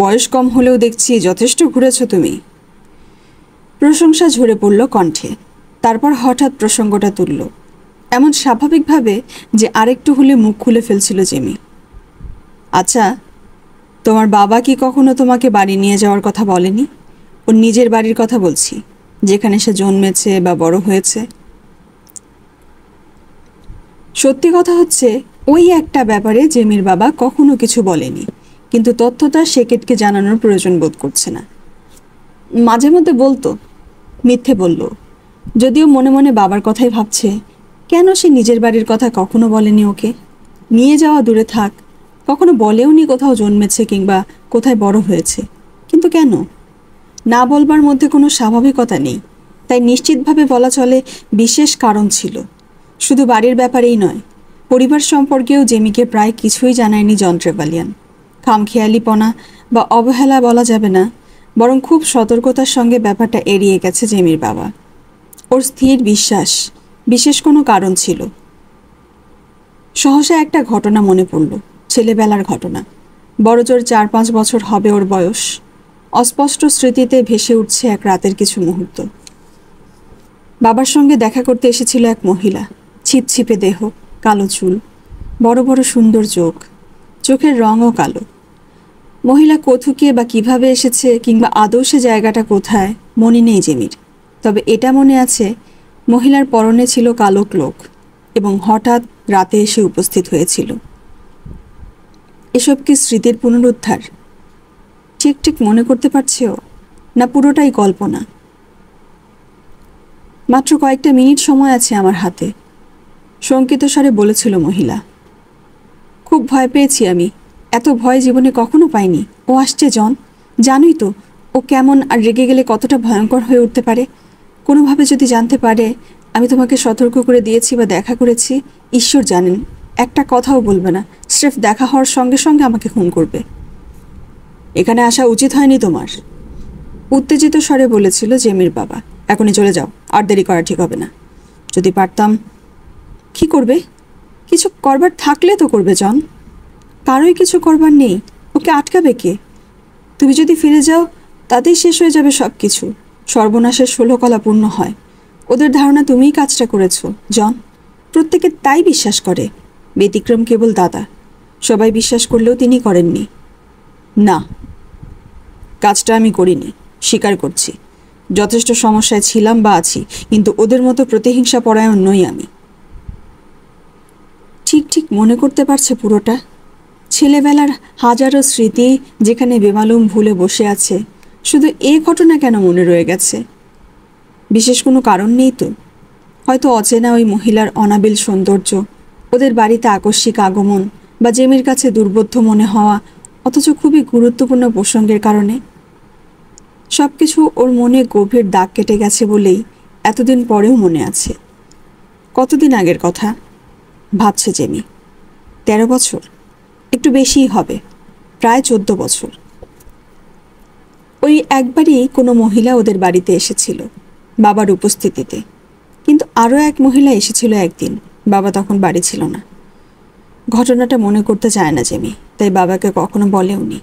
Speaker 1: বয়স কম হলেও দেখছি যথেষ্ট ঘুরেছ তুমি প্রশংসা ঝরে পড়ল কণ্ঠে তারপর হঠাৎ প্রসঙ্গটা তুলল এমন স্বাভাবিকভাবে যে আরেকটু হলে মুখ খুলে ফেলছিল জেমি আচ্ছা তোমার বাবা কি কখনো তোমাকে বাড়ি নিয়ে যাওয়ার কথা বলেনি ওর নিজের বাড়ির কথা বলছি যেখানে সে জন্মেছে বা বড় হয়েছে সত্যি কথা হচ্ছে ওই একটা ব্যাপারে জেমির বাবা কখনো কিছু বলেনি কিন্তু তথ্যটা সেকেটকে জানানোর প্রয়োজন বোধ করছে না মাঝে মধ্যে বলতো মিথ্যে বলল যদিও মনে মনে বাবার কথাই ভাবছে কেন সে নিজের বাড়ির কথা কখনো বলেনি ওকে নিয়ে যাওয়া দূরে থাক কখনো বলেও নি কোথাও জন্মেছে কিংবা কোথায় বড় হয়েছে কিন্তু কেন না বলবার মধ্যে কোনো স্বাভাবিকতা নেই তাই নিশ্চিতভাবে বলা চলে বিশেষ কারণ ছিল শুধু বাড়ির ব্যাপারেই নয় পরিবার সম্পর্কেও জেমিকে প্রায় কিছুই জানায়নি জন ট্রেভালিয়ান খামখেয়ালিপনা বা অবহেলা বলা যাবে না বরং খুব সতর্কতার সঙ্গে ব্যাপারটা এড়িয়ে গেছে জেমির বাবা ওর স্থির বিশ্বাস বিশেষ কোনো কারণ ছিল সহসা একটা ঘটনা মনে পড়ল ছেলেবেলার ঘটনা বড়জোর চার পাঁচ বছর হবে ওর বয়স অস্পষ্ট স্মৃতিতে ভেসে উঠছে এক রাতের কিছু মুহূর্ত বাবার সঙ্গে দেখা করতে এসেছিল এক মহিলা ছিপছিপে দেহ কালো চুল বড় বড় সুন্দর চোখ চোখের রঙও কালো মহিলা কোথুকে বা কিভাবে এসেছে কিংবা আদৌ সে জায়গাটা কোথায় মনে নেই জেমির তবে এটা মনে আছে মহিলার পরনে ছিল কালো ক্লোক এবং হঠাৎ রাতে এসে উপস্থিত হয়েছিল এসব কি স্মৃতির পুনরুদ্ধার ঠিক ঠিক মনে করতে পারছেও না পুরোটাই কল্পনা মাত্র কয়েকটা মিনিট সময় আছে আমার হাতে শঙ্কিত স্বরে বলেছিল মহিলা খুব ভয় পেয়েছি আমি এত ভয় জীবনে কখনো পাইনি ও আসছে জন জানোই তো ও কেমন আর রেগে গেলে কতটা ভয়ঙ্কর হয়ে উঠতে পারে কোনোভাবে যদি জানতে পারে আমি তোমাকে সতর্ক করে দিয়েছি বা দেখা করেছি ঈশ্বর জানেন একটা কথাও বলবে না স্রেফ দেখা হওয়ার সঙ্গে সঙ্গে আমাকে খুন করবে এখানে আসা উচিত হয়নি তোমার উত্তেজিত স্বরে বলেছিল জেমির বাবা এখনই চলে যাও আর দেরি করা ঠিক হবে না যদি পারতাম কি করবে কিছু করবার থাকলে তো করবে জন কারোই কিছু করবার নেই ওকে আটকাবে কে তুমি যদি ফিরে যাও তাতেই শেষ হয়ে যাবে সব কিছু সর্বনাশের ষোলকলা পূর্ণ হয় ওদের ধারণা তুমিই কাজটা করেছ জন প্রত্যেকে তাই বিশ্বাস করে ব্যতিক্রম কেবল দাদা সবাই বিশ্বাস করলেও তিনি করেননি না কাজটা আমি করিনি স্বীকার করছি যথেষ্ট সমস্যায় ছিলাম বা আছি কিন্তু ওদের মতো প্রতিহিংসা পরায়ণ নই আমি ঠিক ঠিক মনে করতে পারছে পুরোটা ছেলেবেলার হাজারো স্মৃতি যেখানে বেমালুম ভুলে বসে আছে শুধু এ ঘটনা কেন মনে রয়ে গেছে বিশেষ কোনো কারণ নেই তো হয়তো অচেনা ওই মহিলার অনাবিল সৌন্দর্য ওদের বাড়িতে আকস্মিক আগমন বা জেমির কাছে দুর্বোধ্য মনে হওয়া অথচ খুবই গুরুত্বপূর্ণ প্রসঙ্গের কারণে সব কিছু ওর মনে গভীর দাগ কেটে গেছে বলেই এতদিন পরেও মনে আছে কতদিন আগের কথা ভাবছে জেমি তেরো বছর একটু বেশিই হবে প্রায় চোদ্দ বছর ওই একবারই কোনো মহিলা ওদের বাড়িতে এসেছিল বাবার উপস্থিতিতে কিন্তু আরও এক মহিলা এসেছিল একদিন বাবা তখন বাড়ি ছিল না ঘটনাটা মনে করতে চায় না জেমি তাই বাবাকে কখনো বলেওনি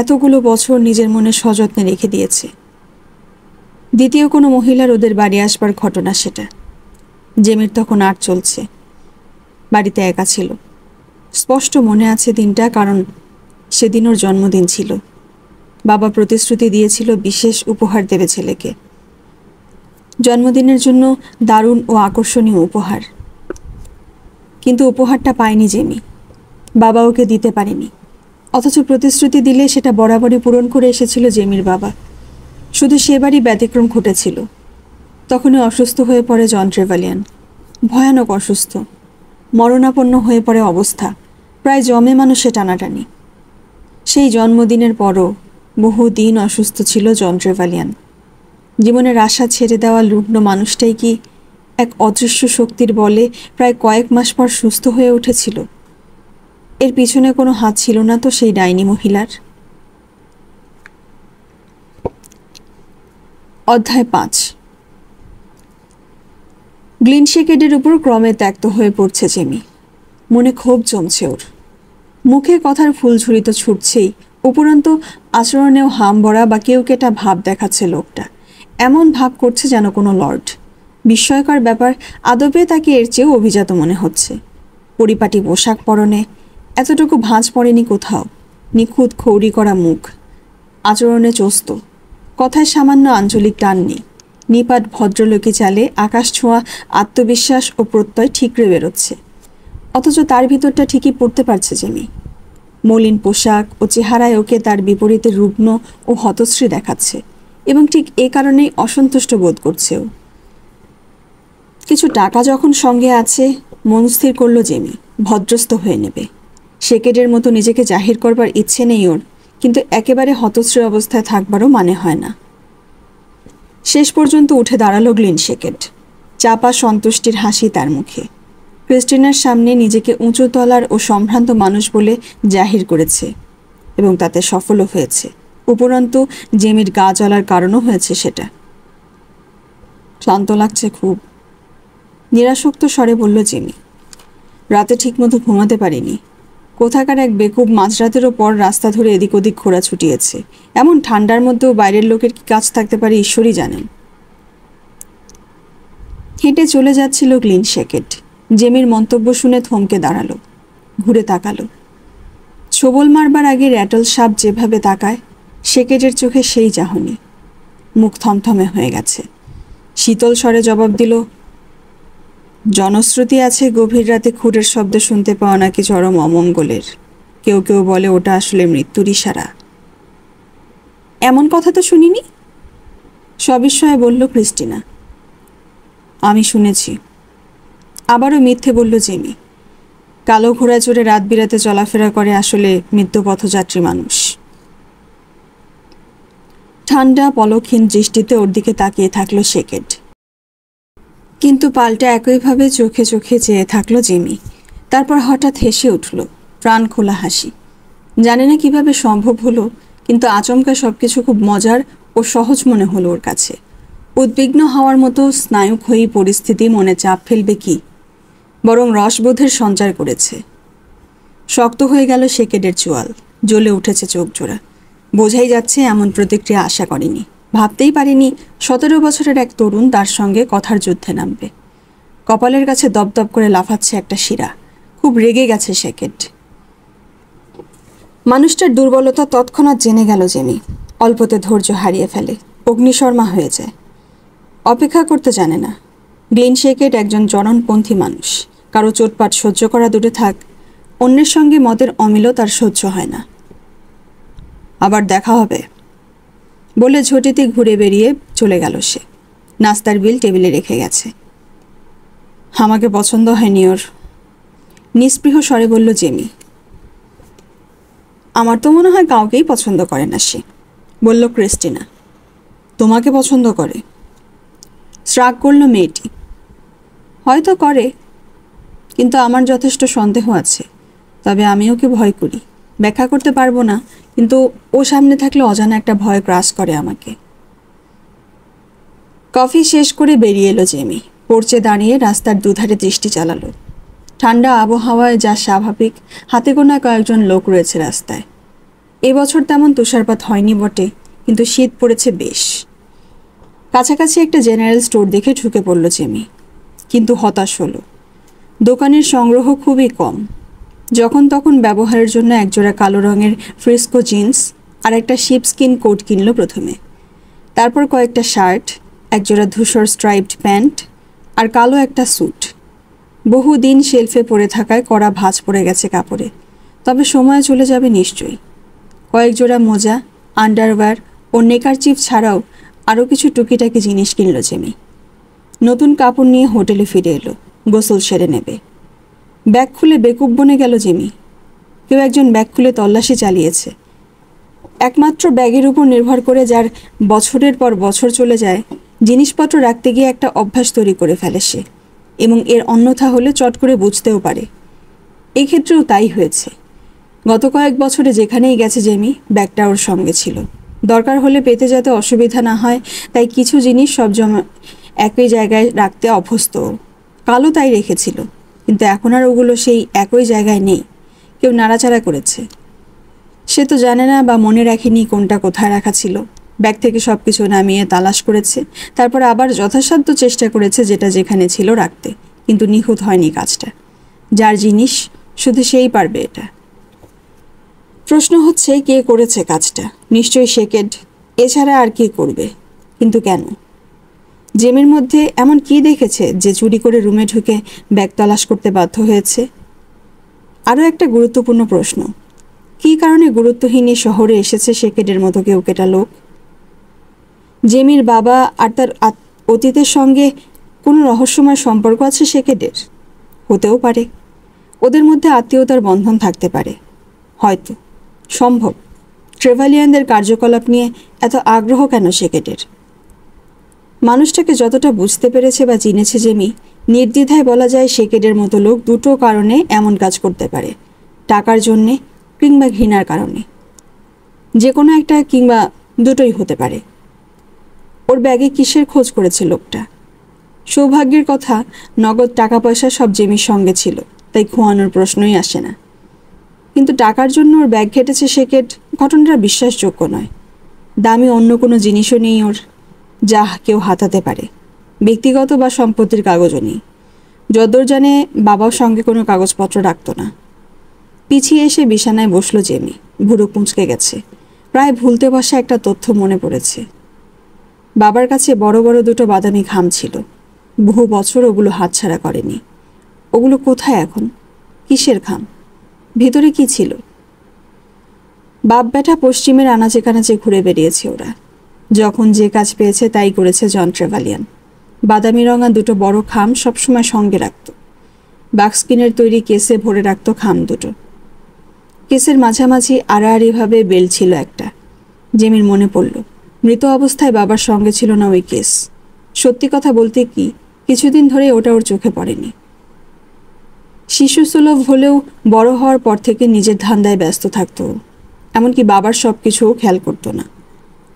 Speaker 1: এতগুলো বছর নিজের মনে সযত্নে রেখে দিয়েছে দ্বিতীয় কোনো মহিলার ওদের বাড়ি আসবার ঘটনা সেটা জেমির তখন আর চলছে বাড়িতে একা ছিল স্পষ্ট মনে আছে দিনটা কারণ সেদিন ওর জন্মদিন ছিল বাবা প্রতিশ্রুতি দিয়েছিল বিশেষ উপহার দেবে ছেলেকে জন্মদিনের জন্য দারুণ ও আকর্ষণীয় উপহার কিন্তু উপহারটা পায়নি জেমি বাবা ওকে দিতে পারেনি অথচ প্রতিশ্রুতি দিলে সেটা বরাবরই পূরণ করে এসেছিল জেমির বাবা শুধু সেবারই ব্যতিক্রম ঘটেছিল তখনই অসুস্থ হয়ে পড়ে জন ট্রেভালিয়ান ভয়ানক অসুস্থ মরণাপন্ন হয়ে পড়ে অবস্থা প্রায় জমে মানুষে টানাটানি সেই জন্মদিনের পরও বহুদিন অসুস্থ ছিল জন্ড্রেভালিয়ান জীবনের আশা ছেড়ে দেওয়া লুগ্ন মানুষটাই কি এক অদৃশ্য শক্তির বলে প্রায় কয়েক মাস পর সুস্থ হয়ে উঠেছিল এর পিছনে কোনো হাত ছিল না তো সেই ডাইনি মহিলার অধ্যায় পাঁচ গ্লিনশেকেডের উপর ক্রমে ত্যক্ত হয়ে পড়ছে জেমি মনে ক্ষোভ জমছে ওর মুখে কথার ফুলঝুরি তো ছুটছেই উপরন্তু আচরণেও হাম ভরা বা কেউ কেটা ভাব দেখাচ্ছে লোকটা এমন ভাব করছে যেন কোনো লর্ড বিস্ময়কর ব্যাপার আদবে তাকে এর চেয়েও অভিজাত মনে হচ্ছে পরিপাটি পোশাক পরনে এতটুকু ভাঁজ পড়েনি কোথাও নিখুঁত খৌরি করা মুখ আচরণে চস্ত কথায় সামান্য আঞ্চলিক টান নেই নিপাট ভদ্রলোকে চালে আকাশ ছোঁয়া আত্মবিশ্বাস ও প্রত্যয় ঠিকরে বেরোচ্ছে অথচ তার ভিতরটা ঠিকই পড়তে পারছে জিমি মলিন পোশাক ও চেহারায় ওকে তার বিপরীতে রুগ্ন ও হতশ্রী দেখাচ্ছে এবং ঠিক এ কারণেই অসন্তুষ্ট বোধ করছেও কিছু টাকা যখন সঙ্গে আছে মন স্থির করল জেমি ভদ্রস্ত হয়ে নেবে সেকেডের মতো নিজেকে জাহির করবার ইচ্ছে নেই ওর কিন্তু একেবারে হতশ্রী অবস্থায় থাকবারও মানে হয় না শেষ পর্যন্ত উঠে দাঁড়ালো গ্লিন শেকেট চাপা সন্তুষ্টির হাসি তার মুখে ক্রিস্টিনার সামনে নিজেকে উঁচু তলার ও সম্ভ্রান্ত মানুষ বলে জাহির করেছে এবং তাতে সফলও হয়েছে উপরন্তু জেমির গা জ্বলার কারণও হয়েছে সেটা ক্লান্ত লাগছে খুব নিরাসক্ত স্বরে বলল জেমি রাতে ঠিকমতো ঘুমাতে পারিনি কোথাকার এক বেকুব মাঝরাতেরও পর রাস্তা ধরে এদিক ওদিক ঘোরা ছুটিয়েছে এমন ঠান্ডার মধ্যেও বাইরের লোকের কি কাজ থাকতে পারে ঈশ্বরই জানেন হেঁটে চলে যাচ্ছিল গ্লিন শ্যাকেট জেমির মন্তব্য শুনে থমকে দাঁড়ালো ঘুরে তাকালো ছবল মারবার আগে র্যাটল সাপ যেভাবে তাকায় সেকেটের চোখে সেই চাহনি মুখ থমথমে হয়ে গেছে শীতল স্বরে জবাব দিল জনশ্রুতি আছে গভীর রাতে খুঁড়ের শব্দ শুনতে পাওয়া নাকি চরম অমঙ্গলের কেউ কেউ বলে ওটা আসলে মৃত্যুর সারা এমন কথা তো শুনিনি সবিস্ময়ে বলল ক্রিস্টিনা আমি শুনেছি আবারও মিথ্যে বলল জেমি কালো ঘোড়া চড়ে রাত বিরাতে চলাফেরা করে আসলে মৃত্যু পথযাত্রী মানুষ ঠান্ডা পলকহীন দৃষ্টিতে ওর দিকে তাকিয়ে থাকলো শেকেট কিন্তু পাল্টা একইভাবে চোখে চোখে চেয়ে থাকলো জেমি তারপর হঠাৎ হেসে উঠল প্রাণ খোলা হাসি জানে না কিভাবে সম্ভব হলো কিন্তু আচমকা সবকিছু খুব মজার ও সহজ মনে হলো ওর কাছে উদ্বিগ্ন হওয়ার মতো স্নায়ুক হয়েই পরিস্থিতি মনে চাপ ফেলবে কি বরং রসবোধের সঞ্চার করেছে শক্ত হয়ে গেল সেকেডের চোয়াল জ্বলে উঠেছে চোখ জোড়া বোঝাই যাচ্ছে এমন প্রতিক্রিয়া আশা করেনি ভাবতেই পারিনি সতেরো বছরের এক তরুণ তার সঙ্গে কথার যুদ্ধে নামবে কপালের কাছে দপদপ করে লাফাচ্ছে একটা শিরা খুব রেগে গেছে সেকেট মানুষটার দুর্বলতা তৎক্ষণাৎ জেনে গেল জেনে অল্পতে ধৈর্য হারিয়ে ফেলে অগ্নিশর্মা হয়ে যায় অপেক্ষা করতে জানে না গ্লিন শেকেট একজন জননপন্থী মানুষ কারো চোটপাট সহ্য করা দূরে থাক অন্যের সঙ্গে মদের অমিলও তার সহ্য হয় না আবার দেখা হবে বলে ঝটিতে ঘুরে বেরিয়ে চলে গেল সে নাস্তার বিল টেবিলে রেখে গেছে আমাকে পছন্দ হয়নি ওর নিস্পৃহ স্বরে বলল জেমি আমার তো মনে হয় কাউকেই পছন্দ করে না সে বলল ক্রিস্টিনা তোমাকে পছন্দ করে শ্রাগ করল মেয়েটি হয়তো করে কিন্তু আমার যথেষ্ট সন্দেহ আছে তবে আমি ওকে ভয় করি ব্যাখ্যা করতে পারবো না কিন্তু ও সামনে থাকলে অজানা একটা ভয় গ্রাস করে আমাকে কফি শেষ করে বেরিয়ে এলো জেমি পড়ছে দাঁড়িয়ে রাস্তার দুধারে দৃষ্টি চালালো ঠান্ডা আবহাওয়ায় যা স্বাভাবিক হাতে গোনা কয়েকজন লোক রয়েছে রাস্তায় এবছর তেমন তুষারপাত হয়নি বটে কিন্তু শীত পড়েছে বেশ কাছাকাছি একটা জেনারেল স্টোর দেখে ঢুকে পড়ল জেমি কিন্তু হতাশ হলো দোকানের সংগ্রহ খুবই কম যখন তখন ব্যবহারের জন্য একজোড়া কালো রঙের ফ্রিস্কো জিন্স আর একটা শিপ স্কিন কোট কিনল প্রথমে তারপর কয়েকটা শার্ট একজোড়া ধূসর স্ট্রাইপড প্যান্ট আর কালো একটা স্যুট বহুদিন শেলফে পড়ে থাকায় কড়া ভাঁজ পড়ে গেছে কাপড়ে তবে সময় চলে যাবে নিশ্চয়ই কয়েক জোড়া মোজা আন্ডারওয়্যার ও নেকারচিপ ছাড়াও আরও কিছু টুকিটাকি জিনিস কিনল জেমি নতুন কাপড় নিয়ে হোটেলে ফিরে এলো গোসল সেরে নেবে ব্যাগ খুলে বেকুব বনে গেল জিমি কেউ একজন ব্যাগ খুলে তল্লাশি চালিয়েছে একমাত্র ব্যাগের উপর নির্ভর করে যার বছরের পর বছর চলে যায় জিনিসপত্র রাখতে গিয়ে একটা অভ্যাস তৈরি করে ফেলে সে এবং এর অন্যথা হলে চট করে বুঝতেও পারে এক্ষেত্রেও তাই হয়েছে গত কয়েক বছরে যেখানেই গেছে জেমি ব্যাগটা ওর সঙ্গে ছিল দরকার হলে পেতে যাতে অসুবিধা না হয় তাই কিছু জিনিস সব জমা একই জায়গায় রাখতে অভ্যস্ত কালো তাই রেখেছিল কিন্তু এখন আর ওগুলো সেই একই জায়গায় নেই কেউ নাড়াচাড়া করেছে সে তো জানে না বা মনে রাখেনি কোনটা কোথায় রাখা ছিল ব্যাগ থেকে সব কিছু নামিয়ে তালাশ করেছে তারপর আবার যথাসাধ্য চেষ্টা করেছে যেটা যেখানে ছিল রাখতে কিন্তু নিখুঁত হয়নি কাজটা যার জিনিস শুধু সেই পারবে এটা প্রশ্ন হচ্ছে কে করেছে কাজটা নিশ্চয়ই সেকেড এছাড়া আর কে করবে কিন্তু কেন জেমের মধ্যে এমন কি দেখেছে যে চুরি করে রুমে ঢুকে ব্যাগ তালাশ করতে বাধ্য হয়েছে আরও একটা গুরুত্বপূর্ণ প্রশ্ন কি কারণে গুরুত্বহীন শহরে এসেছে সে কেডের মতো কেউ কেটা লোক জেমির বাবা আর তার অতীতের সঙ্গে কোনো রহস্যময় সম্পর্ক আছে সে কেডের হতেও পারে ওদের মধ্যে আত্মীয়তার বন্ধন থাকতে পারে হয়তো সম্ভব ট্রেভালিয়ানদের কার্যকলাপ নিয়ে এত আগ্রহ কেন সেকেটের মানুষটাকে যতটা বুঝতে পেরেছে বা চিনেছে জেমি নির্দ্বিধায় বলা যায় সেকেডের মতো লোক দুটো কারণে এমন কাজ করতে পারে টাকার জন্যে কিংবা ঘৃণার কারণে যে কোনো একটা কিংবা দুটোই হতে পারে ওর ব্যাগে কিসের খোঁজ করেছে লোকটা সৌভাগ্যের কথা নগদ টাকা পয়সা সব জেমির সঙ্গে ছিল তাই খোয়ানোর প্রশ্নই আসে না কিন্তু টাকার জন্য ওর ব্যাগ ঘেটেছে সে ঘটনাটা বিশ্বাসযোগ্য নয় দামি অন্য কোনো জিনিসও নেই ওর যা কেউ হাতাতে পারে ব্যক্তিগত বা সম্পত্তির কাগজও নেই যদ্দর জানে বাবার সঙ্গে কোনো কাগজপত্র রাখত না পিছিয়ে এসে বিছানায় বসলো জেমি ভুড়ো পুঁচকে গেছে প্রায় ভুলতে বসা একটা তথ্য মনে পড়েছে বাবার কাছে বড় বড় দুটো বাদামি ঘাম ছিল বহু বছর ওগুলো হাতছাড়া করেনি ওগুলো কোথায় এখন কিসের ঘাম ভেতরে কি ছিল বাপ ব্যাটা পশ্চিমের আনাচে কানাচে ঘুরে বেরিয়েছে ওরা যখন যে কাজ পেয়েছে তাই করেছে জন ট্রেভালিয়ান বাদামি রঙা দুটো বড় খাম সবসময় সঙ্গে রাখত বাক্সকিনের তৈরি কেসে ভরে রাখত খাম দুটো কেসের মাঝামাঝি আড়াআড়িভাবে বেল ছিল একটা জেমির মনে পড়ল মৃত অবস্থায় বাবার সঙ্গে ছিল না ওই কেস সত্যি কথা বলতে কি কিছুদিন ধরে ওটা ওর চোখে পড়েনি শিশু সুলভ হলেও বড় হওয়ার পর থেকে নিজের ধান্দায় ব্যস্ত থাকত এমনকি বাবার সব কিছুও খেয়াল করতো না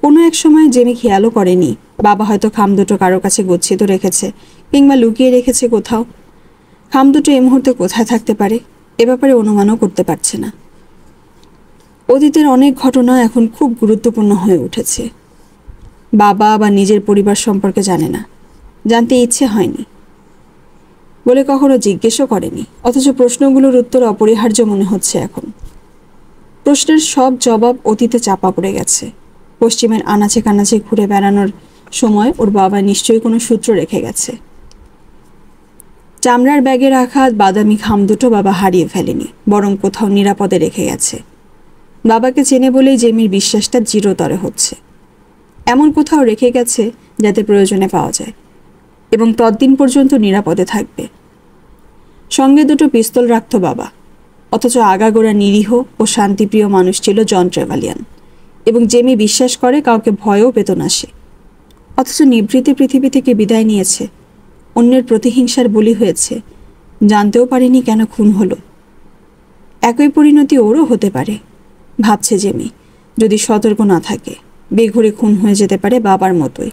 Speaker 1: কোনো এক সময় জেমি খেয়ালও করেনি বাবা হয়তো খাম দুটো কারো কাছে গচ্ছিত রেখেছে কিংবা লুকিয়ে রেখেছে কোথাও খাম দুটো এই মুহূর্তে কোথায় থাকতে পারে এ ব্যাপারে অনুমানও করতে পারছে না অতীতের অনেক ঘটনা এখন খুব গুরুত্বপূর্ণ হয়ে উঠেছে বাবা বা নিজের পরিবার সম্পর্কে জানে না জানতে ইচ্ছে হয়নি বলে কখনো জিজ্ঞেসও করেনি অথচ প্রশ্নগুলোর উত্তর অপরিহার্য মনে হচ্ছে এখন প্রশ্নের সব জবাব অতীতে চাপা পড়ে গেছে পশ্চিমের আনাচে কানাচে ঘুরে বেড়ানোর সময় ওর বাবা নিশ্চয়ই কোনো সূত্র রেখে গেছে চামড়ার ব্যাগে রাখা বাদামি খাম দুটো বাবা হারিয়ে ফেলেনি বরং কোথাও নিরাপদে রেখে গেছে বাবাকে চেনে বলেই জেমির বিশ্বাসটা জিরোতরে হচ্ছে এমন কোথাও রেখে গেছে যাতে প্রয়োজনে পাওয়া যায় এবং তদ্দিন পর্যন্ত নিরাপদে থাকবে সঙ্গে দুটো পিস্তল রাখত বাবা অথচ আগাগোড়া নিরীহ ও শান্তিপ্রিয় মানুষ ছিল জন ট্রেভালিয়ান এবং জেমি বিশ্বাস করে কাউকে ভয়ও পেত না সে অথচ নিভৃতি পৃথিবী থেকে বিদায় নিয়েছে অন্যের প্রতিহিংসার বলি হয়েছে জানতেও পারিনি কেন খুন হলো একই পরিণতি ওরও হতে পারে ভাবছে জেমি যদি সতর্ক না থাকে বেঘরে খুন হয়ে যেতে পারে বাবার মতোই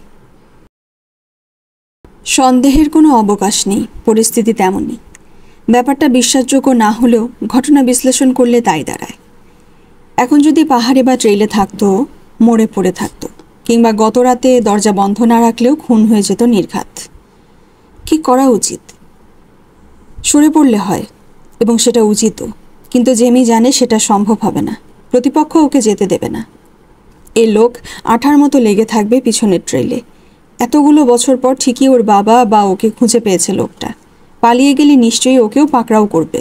Speaker 1: সন্দেহের কোনো অবকাশ নেই পরিস্থিতি তেমনই ব্যাপারটা বিশ্বাসযোগ্য না হলেও ঘটনা বিশ্লেষণ করলে তাই দাঁড়ায় এখন যদি পাহাড়ে বা ট্রেইলে থাকতো মরে পড়ে থাকতো কিংবা গত রাতে দরজা বন্ধ না রাখলেও খুন হয়ে যেত নির্ঘাত কি করা উচিত সরে পড়লে হয় এবং সেটা উচিতও কিন্তু জেমি জানে সেটা সম্ভব হবে না প্রতিপক্ষ ওকে যেতে দেবে না এ লোক আঠার মতো লেগে থাকবে পিছনের ট্রেইলে এতগুলো বছর পর ঠিকই ওর বাবা বা ওকে খুঁজে পেয়েছে লোকটা পালিয়ে গেলে নিশ্চয়ই ওকেও পাকড়াও করবে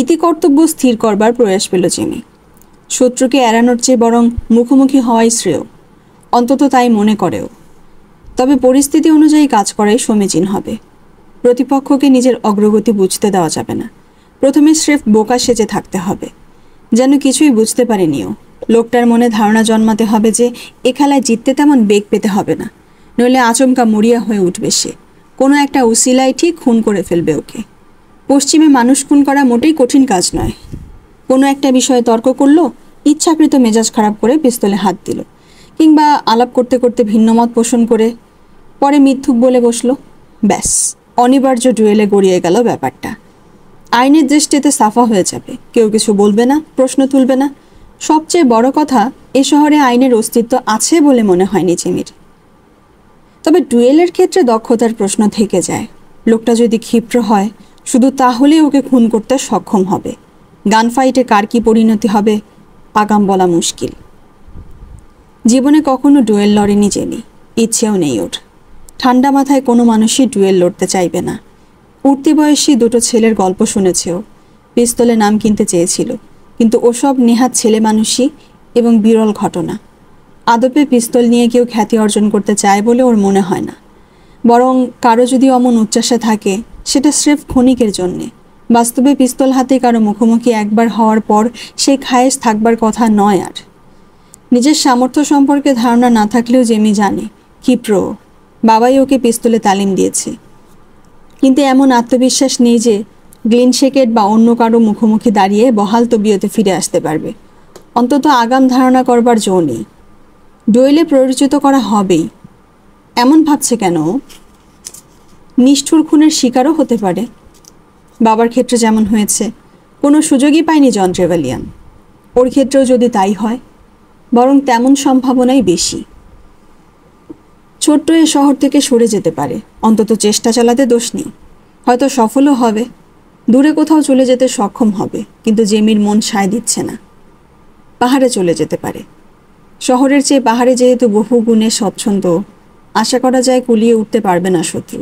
Speaker 1: ইতি কর্তব্য স্থির করবার প্রয়াস পেল জেমি শত্রুকে এড়ানোর চেয়ে বরং মুখোমুখি হওয়াই শ্রেয় অন্তত তাই মনে করেও তবে পরিস্থিতি অনুযায়ী কাজ করাই সমীচীন হবে প্রতিপক্ষকে নিজের অগ্রগতি বুঝতে দেওয়া যাবে না প্রথমে স্রেফ বোকা সেজে থাকতে হবে যেন কিছুই বুঝতে পারেনিও লোকটার মনে ধারণা জন্মাতে হবে যে এ খেলায় জিততে তেমন বেগ পেতে হবে না নইলে আচমকা মরিয়া হয়ে উঠবে সে কোনো একটা উসিলাই ঠিক খুন করে ফেলবে ওকে পশ্চিমে মানুষ খুন করা মোটেই কঠিন কাজ নয় কোনো একটা বিষয়ে তর্ক করলো ইচ্ছাকৃত মেজাজ খারাপ করে পিস্তলে হাত দিল কিংবা আলাপ করতে করতে ভিন্নমত পোষণ করে পরে মিথ্যুক বলে বসল ব্যাস অনিবার্য ডুয়েলে গড়িয়ে গেল ব্যাপারটা আইনের দৃষ্টিতে সাফা হয়ে যাবে কেউ কিছু বলবে না প্রশ্ন তুলবে না সবচেয়ে বড় কথা এ শহরে আইনের অস্তিত্ব আছে বলে মনে হয়নি জিমির তবে ডুয়েলের ক্ষেত্রে দক্ষতার প্রশ্ন থেকে যায় লোকটা যদি ক্ষিপ্র হয় শুধু তাহলেই ওকে খুন করতে সক্ষম হবে গানফাইটে কার কী পরিণতি হবে আগাম বলা মুশকিল জীবনে কখনো ডুয়েল লড়েনি জেনি ইচ্ছেও নেই ওর ঠান্ডা মাথায় কোনো মানুষই ডুয়েল লড়তে চাইবে না উঠতি বয়সী দুটো ছেলের গল্প শুনেছেও পিস্তলে নাম কিনতে চেয়েছিল কিন্তু ওসব নেহাত ছেলে মানুষই এবং বিরল ঘটনা আদপে পিস্তল নিয়ে কেউ খ্যাতি অর্জন করতে চায় বলে ওর মনে হয় না বরং কারো যদি অমন উচ্চাসা থাকে সেটা স্রেফ ক্ষণিকের জন্যে বাস্তবে পিস্তল হাতে কারো মুখোমুখি একবার হওয়ার পর সে খায়েশ থাকবার কথা নয় আর নিজের সামর্থ্য সম্পর্কে ধারণা না থাকলেও জেমি জানে কি প্রো বাবাই ওকে পিস্তলে তালিম দিয়েছে কিন্তু এমন আত্মবিশ্বাস নেই যে গ্লিন শেকেট বা অন্য কারো মুখোমুখি দাঁড়িয়ে বহাল তবিয়তে ফিরে আসতে পারবে অন্তত আগাম ধারণা করবার জো নেই ডোয়েলে প্ররোচিত করা হবেই এমন ভাবছে কেন নিষ্ঠুর খুনের শিকারও হতে পারে বাবার ক্ষেত্রে যেমন হয়েছে কোনো সুযোগই পায়নি জন ট্রেভেলিয়ান ওর ক্ষেত্রেও যদি তাই হয় বরং তেমন সম্ভাবনাই বেশি ছোট্ট এ শহর থেকে সরে যেতে পারে অন্তত চেষ্টা চালাতে দোষ নেই হয়তো সফলও হবে দূরে কোথাও চলে যেতে সক্ষম হবে কিন্তু জেমির মন সায় দিচ্ছে না পাহাড়ে চলে যেতে পারে শহরের চেয়ে পাহাড়ে যেহেতু বহু গুণে স্বচ্ছন্দ আশা করা যায় কুলিয়ে উঠতে পারবে না শত্রু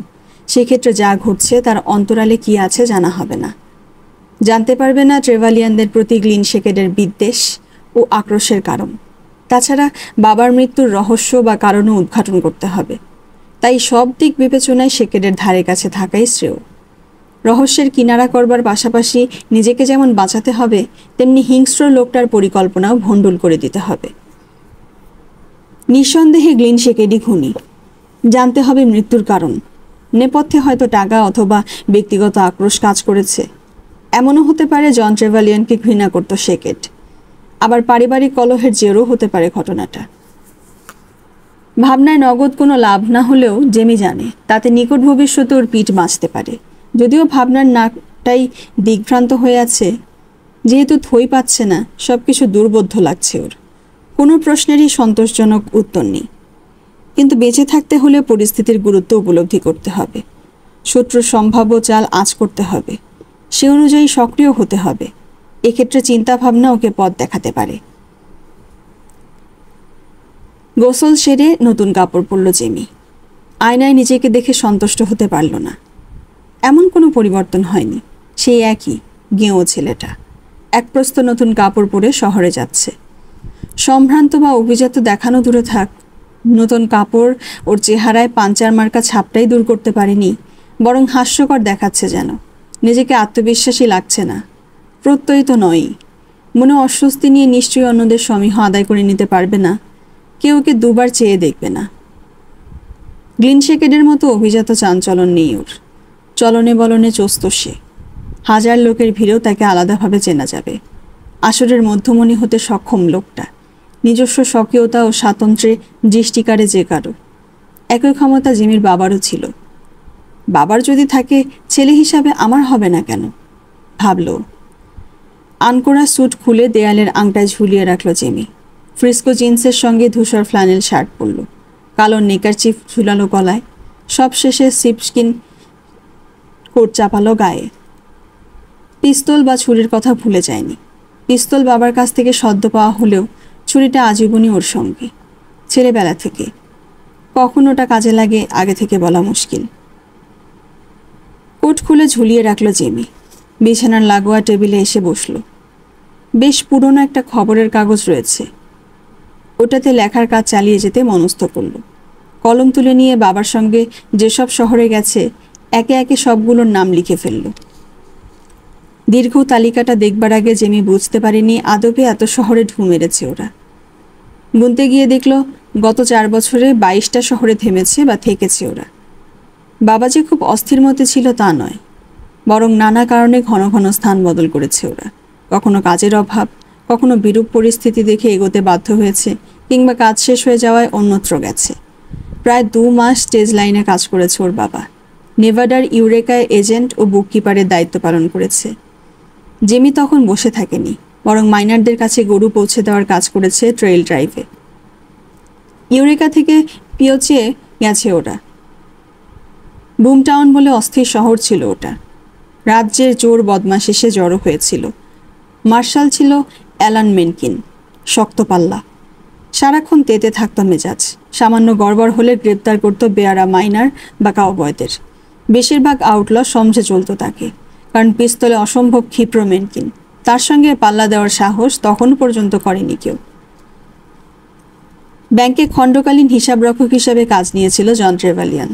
Speaker 1: সেক্ষেত্রে যা ঘটছে তার অন্তরালে কি আছে জানা হবে না জানতে পারবে না ট্রেভালিয়ানদের প্রতি গ্লিন শেকেডের বিদ্বেষ ও আক্রোশের কারণ তাছাড়া বাবার মৃত্যুর রহস্য বা কারণও উদ্ঘাটন করতে হবে তাই সব দিক বিবেচনায় শেকেডের ধারে কাছে থাকাই শ্রেয় রহস্যের কিনারা করবার পাশাপাশি নিজেকে যেমন বাঁচাতে হবে তেমনি হিংস্র লোকটার পরিকল্পনাও ভণ্ডুল করে দিতে হবে নিঃসন্দেহে গ্লিন শেকেডি খুনি জানতে হবে মৃত্যুর কারণ নেপথ্যে হয়তো টাকা অথবা ব্যক্তিগত আক্রোশ কাজ করেছে এমনও হতে পারে জন ট্রেভালিয়ানকে ঘৃণা করত সেকেট আবার পারিবারিক কলহের জেরও হতে পারে ঘটনাটা ভাবনায় নগদ কোনো লাভ না হলেও জেমি জানে তাতে নিকট ভবিষ্যতে ওর পিঠ বাঁচতে পারে যদিও ভাবনার নাকটাই দিগ্ভ্রান্ত হয়ে আছে যেহেতু থই পাচ্ছে না সব কিছু দুর্বোধ্য লাগছে ওর কোনো প্রশ্নেরই সন্তোষজনক উত্তর নেই কিন্তু বেঁচে থাকতে হলে পরিস্থিতির গুরুত্ব উপলব্ধি করতে হবে শত্রুর সম্ভাব্য চাল আঁচ করতে হবে সে অনুযায়ী সক্রিয় হতে হবে এক্ষেত্রে চিন্তাভাবনা ওকে পথ দেখাতে পারে গোসল সেরে নতুন কাপড় পরল জেমি আয়নায় নিজেকে দেখে সন্তুষ্ট হতে পারল না এমন কোনো পরিবর্তন হয়নি সেই একই গেঁয়ো ছেলেটা একপ্রস্ত নতুন কাপড় পরে শহরে যাচ্ছে সম্ভ্রান্ত বা অভিজাত দেখানো দূরে থাক নতুন কাপড় ওর চেহারায় পাঞ্চার মার্কা ছাপটাই দূর করতে পারেনি বরং হাস্যকর দেখাচ্ছে যেন নিজেকে আত্মবিশ্বাসী লাগছে না প্রত্যয়িত নয় মনে অস্বস্তি নিয়ে নিশ্চয়ই অন্যদের সমীহ আদায় করে নিতে পারবে না কেউ ওকে দুবার চেয়ে দেখবে না গ্লিন শেকেডের মতো অভিজাত চাঞ্চলন নেই ওর চলনে বলনে চস্ত সে হাজার লোকের ভিড়েও তাকে আলাদাভাবে চেনা যাবে আসরের মধ্যমণি হতে সক্ষম লোকটা নিজস্ব স্বকীয়তা ও স্বাতন্ত্র্যে দৃষ্টিকারে যে কারো একই ক্ষমতা জিমির বাবারও ছিল বাবার যদি থাকে ছেলে হিসাবে আমার হবে না কেন ভাবল আনকোড়া স্যুট খুলে দেয়ালের আংটায় ঝুলিয়ে রাখল জিমি ফ্রিস্কো জিন্সের সঙ্গে ধূসর ফ্ল্যানেল শার্ট পরল কালো নেকারচিফ ঝুলালো গলায় সব শেষে সিপস্কিন কোট চাপালো গায়ে পিস্তল বা ছুরির কথা ভুলে যায়নি পিস্তল বাবার কাছ থেকে সদ্য পাওয়া হলেও ছুরিটা আজীবনই ওর সঙ্গে ছেলেবেলা থেকে কখন ওটা কাজে লাগে আগে থেকে বলা মুশকিল কোট খুলে ঝুলিয়ে রাখল জেমি বিছানার লাগোয়া টেবিলে এসে বসল বেশ পুরনো একটা খবরের কাগজ রয়েছে ওটাতে লেখার কাজ চালিয়ে যেতে মনস্থ করল কলম তুলে নিয়ে বাবার সঙ্গে যেসব শহরে গেছে একে একে সবগুলোর নাম লিখে ফেলল দীর্ঘ তালিকাটা দেখবার আগে জেমি বুঝতে পারেনি আদবে এত শহরে ঢু মেরেছে ওরা গুনতে গিয়ে দেখল গত চার বছরে বাইশটা শহরে থেমেছে বা থেকেছে ওরা বাবা যে খুব অস্থির মতে ছিল তা নয় বরং নানা কারণে ঘন ঘন স্থান বদল করেছে ওরা কখনো কাজের অভাব কখনো বিরূপ পরিস্থিতি দেখে এগোতে বাধ্য হয়েছে কিংবা কাজ শেষ হয়ে যাওয়ায় অন্যত্র গেছে প্রায় দু মাস স্টেজ লাইনে কাজ করেছে ওর বাবা নেভাডার ইউরেকায় এজেন্ট ও বুককিপারের দায়িত্ব পালন করেছে জেমি তখন বসে থাকেনি বরং মাইনারদের কাছে গরু পৌঁছে দেওয়ার কাজ করেছে ট্রেইল ড্রাইভে ইউরেকা থেকে পিওচে গেছে ওরা বুমটাউন বলে অস্থির শহর ছিল ওটা রাজ্যের জোর বদমাশ এসে জড়ো হয়েছিল মার্শাল ছিল অ্যালান মেনকিন শক্তপাল্লা সারাক্ষণ তেতে থাকত মেজাজ সামান্য গড়বড় হলে গ্রেপ্তার করত বেয়ারা মাইনার বা কাউবয়দের বেশিরভাগ আউটল সমঝে চলত তাকে কারণ পিস্তলে অসম্ভব ক্ষিপ্র মেনকিন তার সঙ্গে পাল্লা দেওয়ার সাহস তখন পর্যন্ত করেনি কেউ ব্যাংকে খণ্ডকালীন হিসাবরক্ষক হিসাবে কাজ নিয়েছিল জন ট্রেভালিয়ান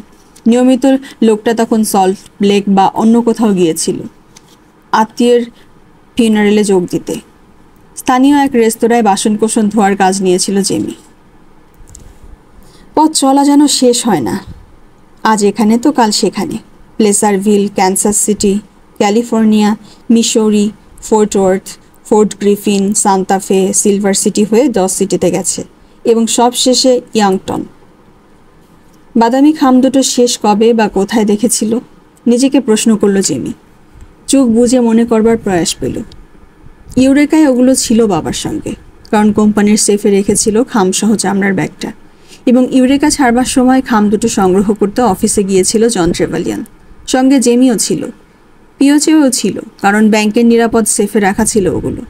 Speaker 1: নিয়মিত লোকটা তখন সল্ট লেক বা অন্য কোথাও গিয়েছিল আত্মীয়ের ফিউনারেলে যোগ দিতে স্থানীয় এক রেস্তোরাঁয় বাসনকোসন ধোয়ার কাজ নিয়েছিল জেমি পথ চলা যেন শেষ হয় না আজ এখানে তো কাল সেখানে Placerville Kansas City California Missouri Fort Worth Fort Griffin Santa Fe Silver City হয়ে দশ সিটিতে গেছে এবং সব শেষে ইয়াংটন বাদামি খাম দুটো শেষ কবে বা কোথায় দেখেছিল নিজেকে প্রশ্ন করল জিমি চোখ বুঝে মনে করবার প্রয়াস পেল ইউরেকায় ওগুলো ছিল বাবার সঙ্গে কারণ কোম্পানির সেফে রেখেছিল সহ চামড়ার ব্যাগটা এবং ইউরেকা ছাড়বার সময় খাম দুটো সংগ্রহ করতে অফিসে গিয়েছিল জন ট্রেভালিয়ান সঙ্গে জেমিও ছিল পিওচেও ছিল কারণ ব্যাংকের নিরাপদ সেফে রাখা ছিল ওগুলো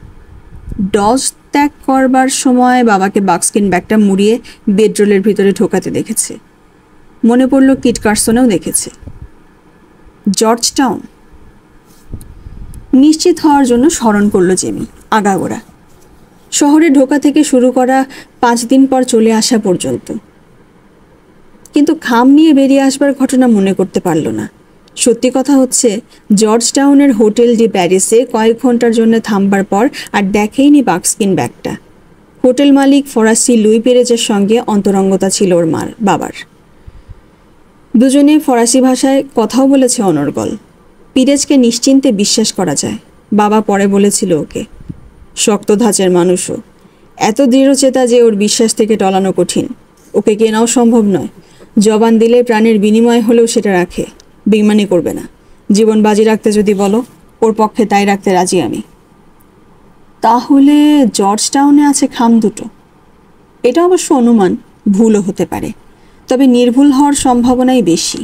Speaker 1: ডজ ত্যাগ করবার সময় বাবাকে বাক্সকিন ব্যাগটা মুড়িয়ে বেডরোলের ভিতরে ঢোকাতে দেখেছে মনে পড়ল কিট কার্সনেও দেখেছে জর্জ টাউন নিশ্চিত হওয়ার জন্য স্মরণ করলো জেমি আগাগোড়া শহরে ঢোকা থেকে শুরু করা পাঁচ দিন পর চলে আসা পর্যন্ত কিন্তু খাম নিয়ে বেরিয়ে আসবার ঘটনা মনে করতে পারল না সত্যি কথা হচ্ছে জর্জ টাউনের হোটেল ডি প্যারিসে কয়েক ঘন্টার জন্য থামবার পর আর দেখেইনি বাক্সকিন ব্যাগটা হোটেল মালিক ফরাসি লুই পেরেজের সঙ্গে অন্তরঙ্গতা ছিল ওর মার বাবার দুজনে ফরাসি ভাষায় কথাও বলেছে অনর্গল পিরেজকে নিশ্চিন্তে বিশ্বাস করা যায় বাবা পরে বলেছিল ওকে শক্ত ধাঁচের মানুষও এত দৃঢ় চেতা যে ওর বিশ্বাস থেকে টলানো কঠিন ওকে কেনাও সম্ভব নয় জবান দিলে প্রাণের বিনিময় হলেও সেটা রাখে বেইমানি করবে না জীবন বাজি রাখতে যদি বলো ওর পক্ষে তাই রাখতে রাজি আমি তাহলে জর্জ টাউনে আছে খাম দুটো এটা অবশ্য অনুমান ভুলও হতে পারে তবে নির্ভুল হওয়ার সম্ভাবনাই বেশি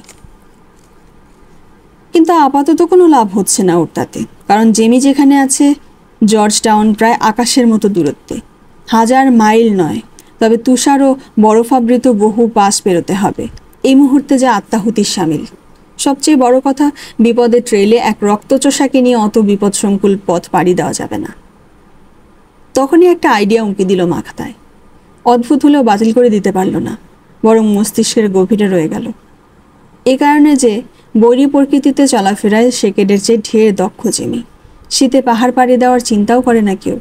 Speaker 1: কিন্তু আপাতত কোনো লাভ হচ্ছে না ওর তাতে কারণ জেমি যেখানে আছে জর্জ টাউন প্রায় আকাশের মতো দূরত্বে হাজার মাইল নয় তবে তুষার ও বরফাবৃত বহু পাশ পেরোতে হবে এই মুহূর্তে যা আত্মাহুতির সামিল সবচেয়ে বড় কথা বিপদে ট্রেলে এক রক্তচোষাকে নিয়ে অত বিপদসংকুল পথ পাড়ি দেওয়া যাবে না তখনই একটা আইডিয়া উঁকি দিল মাখাতায় অদ্ভুত হলেও বাতিল করে দিতে পারল না বরং মস্তিষ্কের গভীরে রয়ে গেল এ কারণে যে বৈরী প্রকৃতিতে চলাফেরায় সেকেডের চেয়ে ঢের দক্ষ জিমি শীতে পাহাড় পাড়ি দেওয়ার চিন্তাও করে না কেউ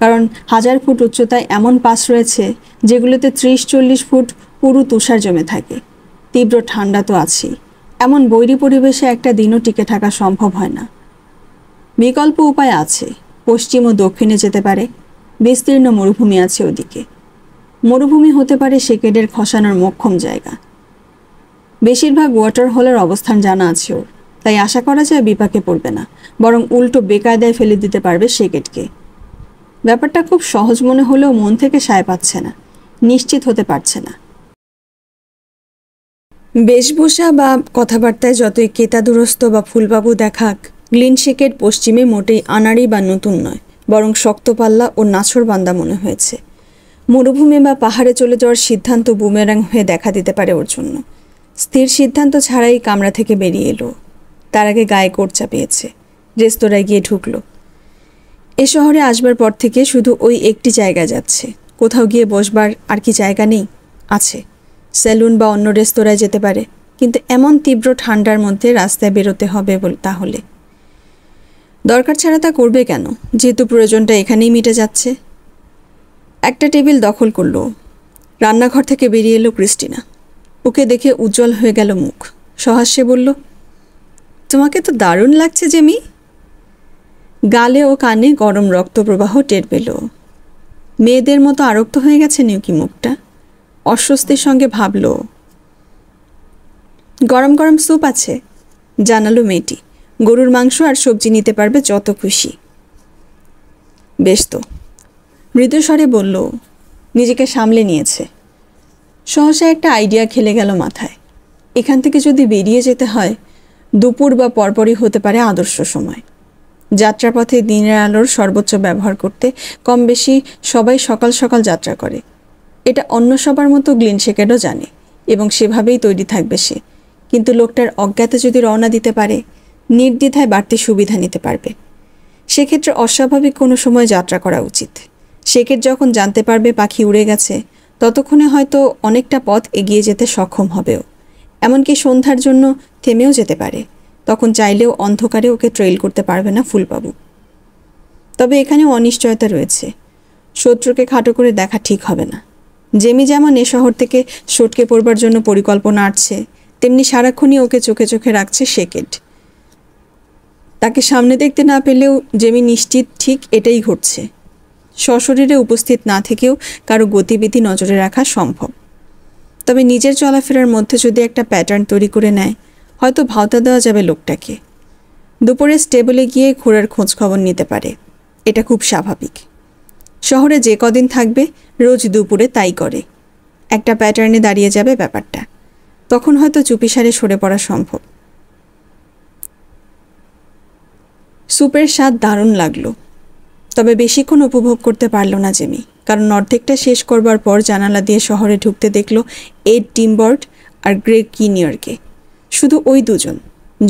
Speaker 1: কারণ হাজার ফুট উচ্চতায় এমন পাস রয়েছে যেগুলোতে ত্রিশ চল্লিশ ফুট পুরু তুষার জমে থাকে তীব্র ঠান্ডা তো আছেই এমন বৈরী পরিবেশে একটা দিনও টিকে থাকা সম্ভব হয় না বিকল্প উপায় আছে পশ্চিম ও দক্ষিণে যেতে পারে বিস্তীর্ণ মরুভূমি আছে ওদিকে মরুভূমি হতে পারে সেকেডের খসানোর মোক্ষম জায়গা বেশিরভাগ ওয়াটার হলের অবস্থান জানা আছে ওর তাই আশা করা যায় বিপাকে পড়বে না বরং উল্টো বেকায়দায় ফেলে দিতে পারবে সেকেটকে ব্যাপারটা খুব সহজ মনে হলেও মন থেকে সায় পাচ্ছে না নিশ্চিত হতে পারছে না বেশভূষা বা কথাবার্তায় যতই কেতাদুরস্ত বা ফুলবাবু দেখাক গ্লিনশেকের পশ্চিমে মোটেই আনাড়ি বা নতুন নয় বরং শক্তপাল্লা ও নাছরবান্দা মনে হয়েছে মরুভূমি বা পাহাড়ে চলে যাওয়ার সিদ্ধান্ত বুমেরাং হয়ে দেখা দিতে পারে ওর জন্য স্থির সিদ্ধান্ত ছাড়াই কামরা থেকে বেরিয়ে এলো তার আগে গায়ে কোট চাপিয়েছে রেস্তোরাঁয় গিয়ে ঢুকল এ শহরে আসবার পর থেকে শুধু ওই একটি জায়গা যাচ্ছে কোথাও গিয়ে বসবার আর কি জায়গা নেই আছে সেলুন বা অন্য রেস্তোরাঁয় যেতে পারে কিন্তু এমন তীব্র ঠান্ডার মধ্যে রাস্তায় বেরোতে হবে তাহলে দরকার ছাড়া তা করবে কেন যেহেতু প্রয়োজনটা এখানেই মিটে যাচ্ছে একটা টেবিল দখল করলো রান্নাঘর থেকে বেরিয়ে এলো ক্রিস্টিনা ওকে দেখে উজ্জ্বল হয়ে গেল মুখ সহাস্যে বলল তোমাকে তো দারুণ লাগছে জেমি গালে ও কানে গরম রক্তপ্রবাহ টের পেল মেয়েদের মতো আরক্ত হয়ে গেছে নিউকি মুখটা অস্বস্তির সঙ্গে ভাবল গরম গরম স্যুপ আছে জানালো মেয়েটি গরুর মাংস আর সবজি নিতে পারবে যত খুশি বেশ তো মৃদুস্বরে বলল নিজেকে সামলে নিয়েছে সহসা একটা আইডিয়া খেলে গেল মাথায় এখান থেকে যদি বেরিয়ে যেতে হয় দুপুর বা পরপরই হতে পারে আদর্শ সময় যাত্রাপথে দিনের আলোর সর্বোচ্চ ব্যবহার করতে কম বেশি সবাই সকাল সকাল যাত্রা করে এটা অন্য সবার মতো গ্লিন শেকেডও জানে এবং সেভাবেই তৈরি থাকবে সে কিন্তু লোকটার অজ্ঞাতে যদি রওনা দিতে পারে নির্দ্বিধায় বাড়তি সুবিধা নিতে পারবে সেক্ষেত্রে অস্বাভাবিক কোনো সময় যাত্রা করা উচিত শেকের যখন জানতে পারবে পাখি উড়ে গেছে ততক্ষণে হয়তো অনেকটা পথ এগিয়ে যেতে সক্ষম হবেও এমনকি সন্ধ্যার জন্য থেমেও যেতে পারে তখন চাইলেও অন্ধকারে ওকে ট্রেল করতে পারবে না ফুলবাবু তবে এখানেও অনিশ্চয়তা রয়েছে শত্রুকে খাটো করে দেখা ঠিক হবে না জেমি যেমন এ শহর থেকে সটকে পড়বার জন্য পরিকল্পনা আটছে তেমনি সারাক্ষণই ওকে চোখে চোখে রাখছে সেকেট তাকে সামনে দেখতে না পেলেও জেমি নিশ্চিত ঠিক এটাই ঘটছে সশরীরে উপস্থিত না থেকেও কারো গতিবিধি নজরে রাখা সম্ভব তবে নিজের চলাফেরার মধ্যে যদি একটা প্যাটার্ন তৈরি করে নেয় হয়তো ভাওতা দেওয়া যাবে লোকটাকে দুপুরে স্টেবলে গিয়ে ঘোড়ার খোঁজ খবর নিতে পারে এটা খুব স্বাভাবিক শহরে যে কদিন থাকবে রোজ দুপুরে তাই করে একটা প্যাটার্নে দাঁড়িয়ে যাবে ব্যাপারটা তখন হয়তো চুপিসারে সরে পড়া সম্ভব স্যুপের স্বাদ দারুণ লাগলো তবে বেশিক্ষণ উপভোগ করতে পারল না জেমি কারণ অর্ধেকটা শেষ করবার পর জানালা দিয়ে শহরে ঢুকতে দেখল এড টিমবার্ট আর গ্রেগ কিনিয়রকে শুধু ওই দুজন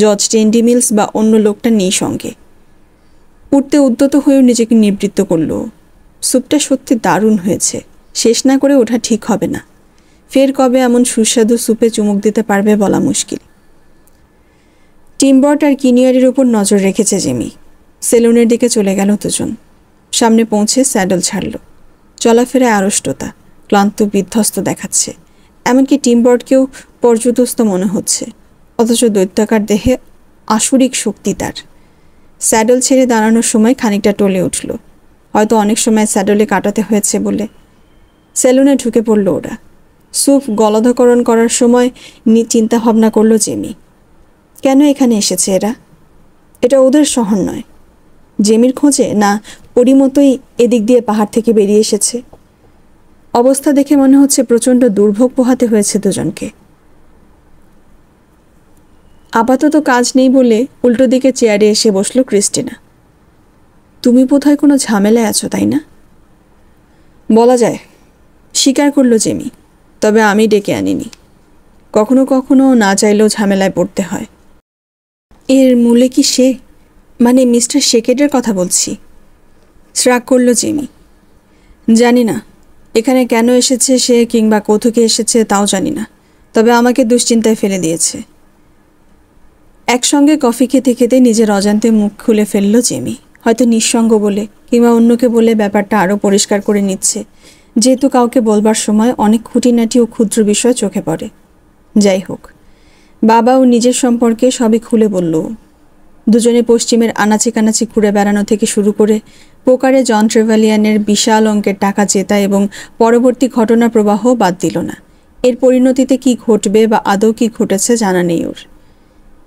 Speaker 1: জর্জ টেন্ডি মিলস বা অন্য লোকটা নেই সঙ্গে উঠতে উদ্যত হয়েও নিজেকে নিবৃত্ত করলো স্যুপটা সত্যি দারুণ হয়েছে শেষ না করে ওঠা ঠিক হবে না ফের কবে এমন সুস্বাদু স্যুপে চুমুক দিতে পারবে বলা মুশকিল টিমবর্ট আর কিনিয়ারির ওপর নজর রেখেছে জেমি সেলুনের দিকে চলে গেল দুজন সামনে পৌঁছে স্যাডল ছাড়ল চলাফেরা আড়ষ্টতা ক্লান্ত বিধ্বস্ত দেখাচ্ছে এমনকি টিমবটকেও পর্যদস্ত মনে হচ্ছে অথচ দৈত্যাকার দেহে আসুরিক শক্তি তার স্যাডল ছেড়ে দাঁড়ানোর সময় খানিকটা টলে উঠল হয়তো অনেক সময় স্যাডলে কাটাতে হয়েছে বলে সেলুনে ঢুকে পড়ল ওরা সুপ গলধকরণ করার সময় নি চিন্তাভাবনা করল জেমি কেন এখানে এসেছে এরা এটা ওদের শহর নয় জেমির খোঁজে না ওরই মতোই এদিক দিয়ে পাহাড় থেকে বেরিয়ে এসেছে অবস্থা দেখে মনে হচ্ছে প্রচণ্ড দুর্ভোগ পোহাতে হয়েছে দুজনকে আপাতত কাজ নেই বলে উল্টো দিকে চেয়ারে এসে বসল ক্রিস্টিনা তুমি বোধহয় কোনো ঝামেলায় আছো তাই না বলা যায় স্বীকার করলো জেমি তবে আমি ডেকে আনিনি কখনো কখনো না চাইলেও ঝামেলায় পড়তে হয় এর মূলে কি সে মানে মিস্টার শেকেডের কথা বলছি শ্রাগ করল জেমি জানি না এখানে কেন এসেছে সে কিংবা কোথকে এসেছে তাও জানি না তবে আমাকে দুশ্চিন্তায় ফেলে দিয়েছে একসঙ্গে কফি খেতে খেতে নিজের অজান্তে মুখ খুলে ফেলল জেমি হয়তো নিঃসঙ্গ বলে কিংবা অন্যকে বলে ব্যাপারটা আরও পরিষ্কার করে নিচ্ছে যেহেতু কাউকে বলবার সময় অনেক খুঁটিনাটি ও ক্ষুদ্র বিষয় চোখে পড়ে যাই হোক বাবা ও নিজের সম্পর্কে সবই খুলে বলল দুজনে পশ্চিমের আনাচি কানাচি ঘুরে বেড়ানো থেকে শুরু করে পোকারে জন ট্রেভালিয়ানের বিশাল অঙ্কের টাকা জেতা এবং পরবর্তী ঘটনা প্রবাহ বাদ দিল না এর পরিণতিতে কি ঘটবে বা আদৌ কি ঘটেছে জানা নেই ওর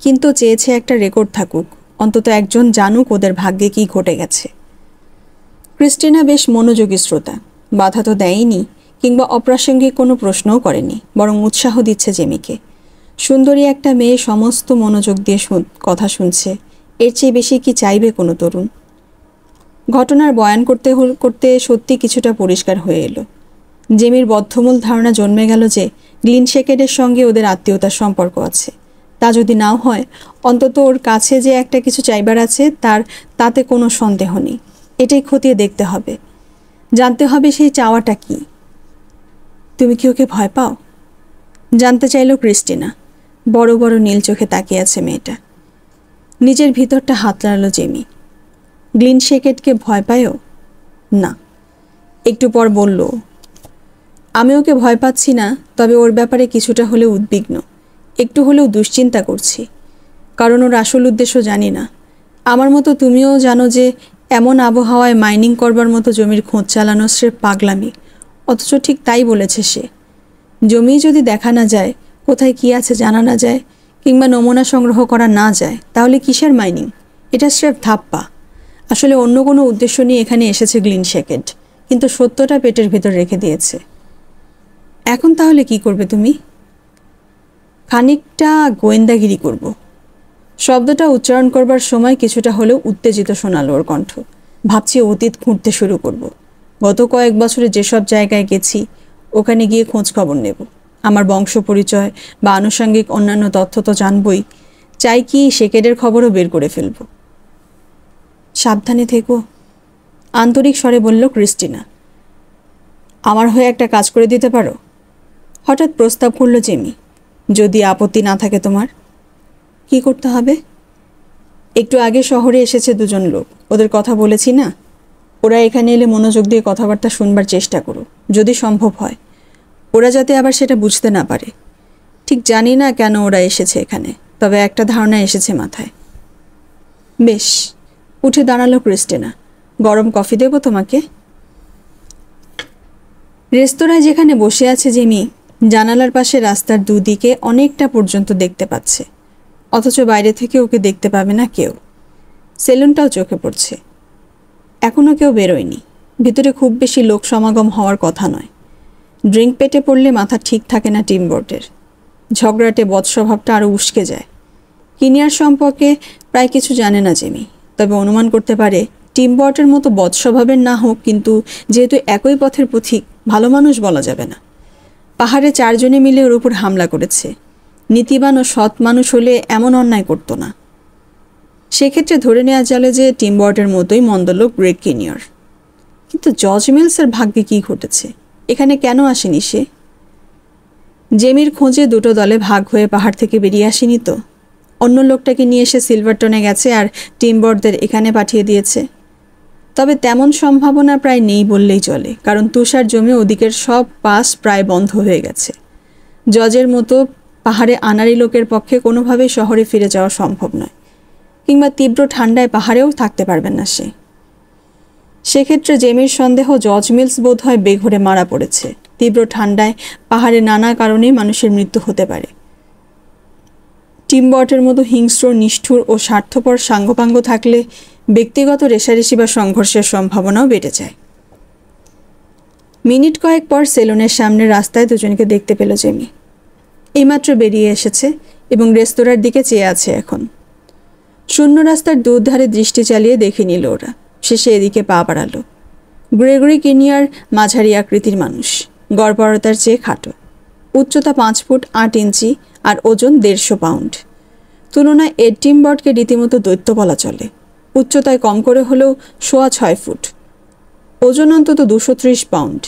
Speaker 1: কিন্তু চেয়েছে একটা রেকর্ড থাকুক অন্তত একজন জানুক ওদের ভাগ্যে কি ঘটে গেছে ক্রিস্টিনা বেশ মনোযোগী শ্রোতা বাধা তো দেয়নি কিংবা অপ্রাসঙ্গিক কোনো প্রশ্নও করেনি বরং উৎসাহ দিচ্ছে জেমিকে সুন্দরী একটা মেয়ে সমস্ত মনোযোগ দিয়ে কথা শুনছে এর চেয়ে বেশি কি চাইবে কোনো তরুণ ঘটনার বয়ান করতে করতে সত্যি কিছুটা পরিষ্কার হয়ে এলো জেমির বদ্ধমূল ধারণা জন্মে গেল যে গ্লিন শেকেডের সঙ্গে ওদের আত্মীয়তার সম্পর্ক আছে তা যদি নাও হয় অন্তত ওর কাছে যে একটা কিছু চাইবার আছে তার তাতে কোনো সন্দেহ নেই এটাই খতিয়ে দেখতে হবে জানতে হবে সেই চাওয়াটা কি তুমি কি ওকে ভয় পাও জানতে চাইল ক্রিস্টিনা বড় বড় নীল চোখে তাকিয়ে আছে মেয়েটা নিজের ভিতরটা হাতলাড়ালো জেমি গ্লিন শেকেটকে ভয় পায়ও না একটু পর বলল আমি ওকে ভয় পাচ্ছি না তবে ওর ব্যাপারে কিছুটা হলে উদ্বিগ্ন একটু হলেও দুশ্চিন্তা করছি কারণ ওর আসল উদ্দেশ্য জানি না আমার মতো তুমিও জানো যে এমন আবহাওয়ায় মাইনিং করবার মতো জমির খোঁজ চালানো সে পাগলামি অথচ ঠিক তাই বলেছে সে জমি যদি দেখা না যায় কোথায় কি আছে জানা না যায় কিংবা নমুনা সংগ্রহ করা না যায় তাহলে কিসের মাইনিং এটা স্রেফ ধাপ্পা আসলে অন্য কোনো উদ্দেশ্য নিয়ে এখানে এসেছে গ্লিন শ্যাকেট কিন্তু সত্যটা পেটের ভেতর রেখে দিয়েছে এখন তাহলে কি করবে তুমি খানিকটা গোয়েন্দাগিরি করব। শব্দটা উচ্চারণ করবার সময় কিছুটা হলেও উত্তেজিত শোনালো ওর কণ্ঠ ভাবছি অতীত খুঁড়তে শুরু করব। গত কয়েক বছরে যেসব জায়গায় গেছি ওখানে গিয়ে খোঁজ খবর নেব আমার বংশ পরিচয় বা আনুষঙ্গিক অন্যান্য তথ্য তো জানবই চাই কি সেকেডের খবরও বের করে ফেলব সাবধানে থেকো আন্তরিক স্বরে বলল ক্রিস্টিনা আমার হয়ে একটা কাজ করে দিতে পারো হঠাৎ প্রস্তাব করল জেমি যদি আপত্তি না থাকে তোমার কি করতে হবে একটু আগে শহরে এসেছে দুজন লোক ওদের কথা বলেছি না ওরা এখানে এলে মনোযোগ দিয়ে কথাবার্তা শুনবার চেষ্টা করো যদি সম্ভব হয় ওরা যাতে আবার সেটা বুঝতে না পারে ঠিক জানি না কেন ওরা এসেছে এখানে তবে একটা ধারণা এসেছে মাথায় বেশ উঠে দাঁড়ালো ক্রিস্টেনা গরম কফি দেব তোমাকে রেস্তোরাঁয় যেখানে বসে আছে জেমি জানালার পাশে রাস্তার দুদিকে অনেকটা পর্যন্ত দেখতে পাচ্ছে অথচ বাইরে থেকে ওকে দেখতে পাবে না কেউ সেলুনটাও চোখে পড়ছে এখনও কেউ বেরোয়নি ভিতরে খুব বেশি লোক সমাগম হওয়ার কথা নয় ড্রিঙ্ক পেটে পড়লে মাথা ঠিক থাকে না টিমবোর্ডের ঝগড়াটে বৎস্বভাবটা আরও উস্কে যায় কিনিয়ার সম্পর্কে প্রায় কিছু জানে না জেমি তবে অনুমান করতে পারে টিমবটের মতো বৎস্বভাবের না হোক কিন্তু যেহেতু একই পথের পথিক ভালো মানুষ বলা যাবে না পাহাড়ে চারজনে মিলে ওর উপর হামলা করেছে নীতিবান ও সৎ মানুষ হলে এমন অন্যায় করতো না সেক্ষেত্রে ধরে নেওয়া চলে যে বর্ডের মতোই মন্দলোক ব্রেক কিনিয়র কিন্তু জজ মিলসের ভাগ্যে কি ঘটেছে এখানে কেন আসেনি সে জেমির খোঁজে দুটো দলে ভাগ হয়ে পাহাড় থেকে বেরিয়ে আসেনি তো অন্য লোকটাকে নিয়ে এসে সিলভারটনে গেছে আর টিমবর্ডদের এখানে পাঠিয়ে দিয়েছে তবে তেমন সম্ভাবনা প্রায় নেই বললেই চলে কারণ তুষার জমে ওদিকের সব পাস প্রায় বন্ধ হয়ে গেছে জজের মতো পাহাড়ে আনারি লোকের পক্ষে কোনোভাবে শহরে ফিরে যাওয়া সম্ভব নয় কিংবা তীব্র ঠান্ডায় পাহাড়েও থাকতে পারবেন না সে সেক্ষেত্রে জেমির সন্দেহ জজ মিলস বোধ হয় বেঘরে মারা পড়েছে তীব্র ঠান্ডায় পাহাড়ে নানা কারণে মানুষের মৃত্যু হতে পারে টিমবটের মতো হিংস্র নিষ্ঠুর ও স্বার্থপর সাঙ্গপাঙ্গ থাকলে ব্যক্তিগত রেশারেশি বা সংঘর্ষের সম্ভাবনাও বেড়ে যায় মিনিট কয়েক পর সেলুনের সামনে রাস্তায় দুজনকে দেখতে পেল জেমি এইমাত্র বেরিয়ে এসেছে এবং রেস্তোরাঁর দিকে চেয়ে আছে এখন শূন্য রাস্তার দুধারে দৃষ্টি চালিয়ে দেখে নিল ওরা শেষে এদিকে পা বাড়াল গ্রেগরি কিনিয়ার মাঝারি আকৃতির মানুষ গড়পরতার চেয়ে খাটো উচ্চতা পাঁচ ফুট আট ইঞ্চি আর ওজন দেড়শো পাউন্ড তুলনায় এর বটকে রীতিমতো দৈত্য বলা চলে উচ্চতায় কম করে হলেও সোয়া ছয় ফুট ওজন অন্তত দুশো ত্রিশ পাউন্ড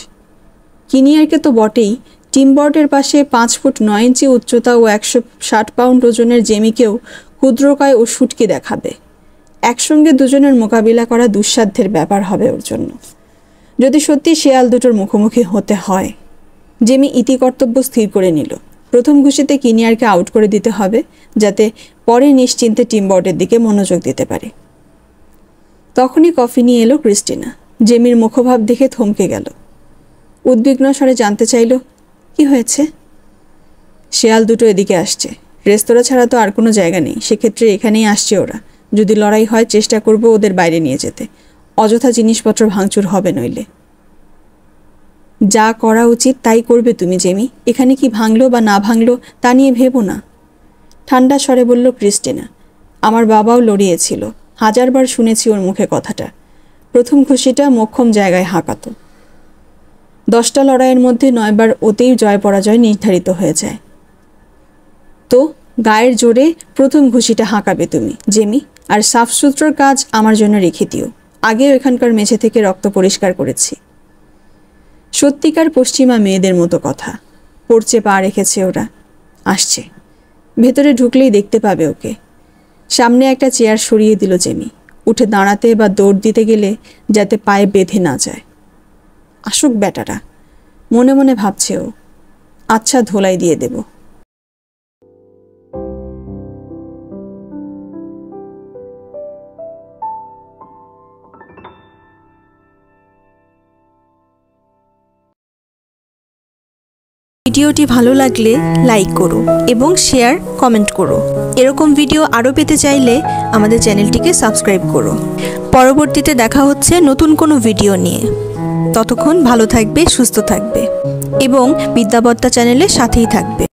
Speaker 1: কিনিয়ারকে তো বটেই টিমবর্ডের পাশে পাঁচ ফুট নয় ইঞ্চি উচ্চতা ও একশো ষাট পাউন্ড ওজনের জেমিকেও ক্ষুদ্রকায় ও সুটকি দেখাবে একসঙ্গে দুজনের মোকাবিলা করা দুঃসাধ্যের ব্যাপার হবে ওর জন্য যদি সত্যি শেয়াল দুটোর মুখোমুখি হতে হয় জেমি ইতি কর্তব্য স্থির করে নিল প্রথম ঘুষিতে কিনিয়ারকে আউট করে দিতে হবে যাতে পরে নিশ্চিন্তে টিমবর্ডের দিকে মনোযোগ দিতে পারে তখনই কফি নিয়ে এলো ক্রিস্টিনা জেমির মুখভাব দেখে থমকে গেল উদ্বিগ্ন স্বরে জানতে চাইল কি হয়েছে শেয়াল দুটো এদিকে আসছে রেস্তোরাঁ ছাড়া তো আর কোনো জায়গা নেই সেক্ষেত্রে এখানেই আসছে ওরা যদি লড়াই হয় চেষ্টা করব ওদের বাইরে নিয়ে যেতে অযথা জিনিসপত্র ভাঙচুর হবে নইলে যা করা উচিত তাই করবে তুমি জেমি এখানে কি ভাঙলো বা না ভাঙলো তা নিয়ে ভেবো না ঠান্ডা স্বরে বলল ক্রিস্টিনা আমার বাবাও লড়িয়েছিল হাজারবার শুনেছি ওর মুখে কথাটা প্রথম খুশিটা মক্ষম জায়গায় হাঁকাতো দশটা লড়াইয়ের মধ্যে নয়বার ওতেই জয় পরাজয় নির্ধারিত হয়ে যায় তো গায়ের জোরে প্রথম ঘুষিটা হাঁকাবে তুমি জেমি আর সাফসুত্রর কাজ আমার জন্য রেখে দিও আগে এখানকার মেঝে থেকে রক্ত পরিষ্কার করেছি সত্যিকার পশ্চিমা মেয়েদের মতো কথা পড়ছে পা রেখেছে ওরা আসছে ভেতরে ঢুকলেই দেখতে পাবে ওকে সামনে একটা চেয়ার সরিয়ে দিল জেমি উঠে দাঁড়াতে বা দৌড় দিতে গেলে যাতে পায়ে বেঁধে না যায় আসুক ব্যাটারা মনে মনে ভাবছে ও আচ্ছা ধোলাই দিয়ে দেবো ভিডিওটি ভালো লাগলে লাইক করো এবং শেয়ার কমেন্ট করো এরকম ভিডিও আরও পেতে চাইলে আমাদের চ্যানেলটিকে সাবস্ক্রাইব করো পরবর্তীতে দেখা হচ্ছে নতুন কোনো ভিডিও নিয়ে ততক্ষণ ভালো থাকবে সুস্থ থাকবে এবং বিদ্যাবত্তা চ্যানেলের সাথেই থাকবে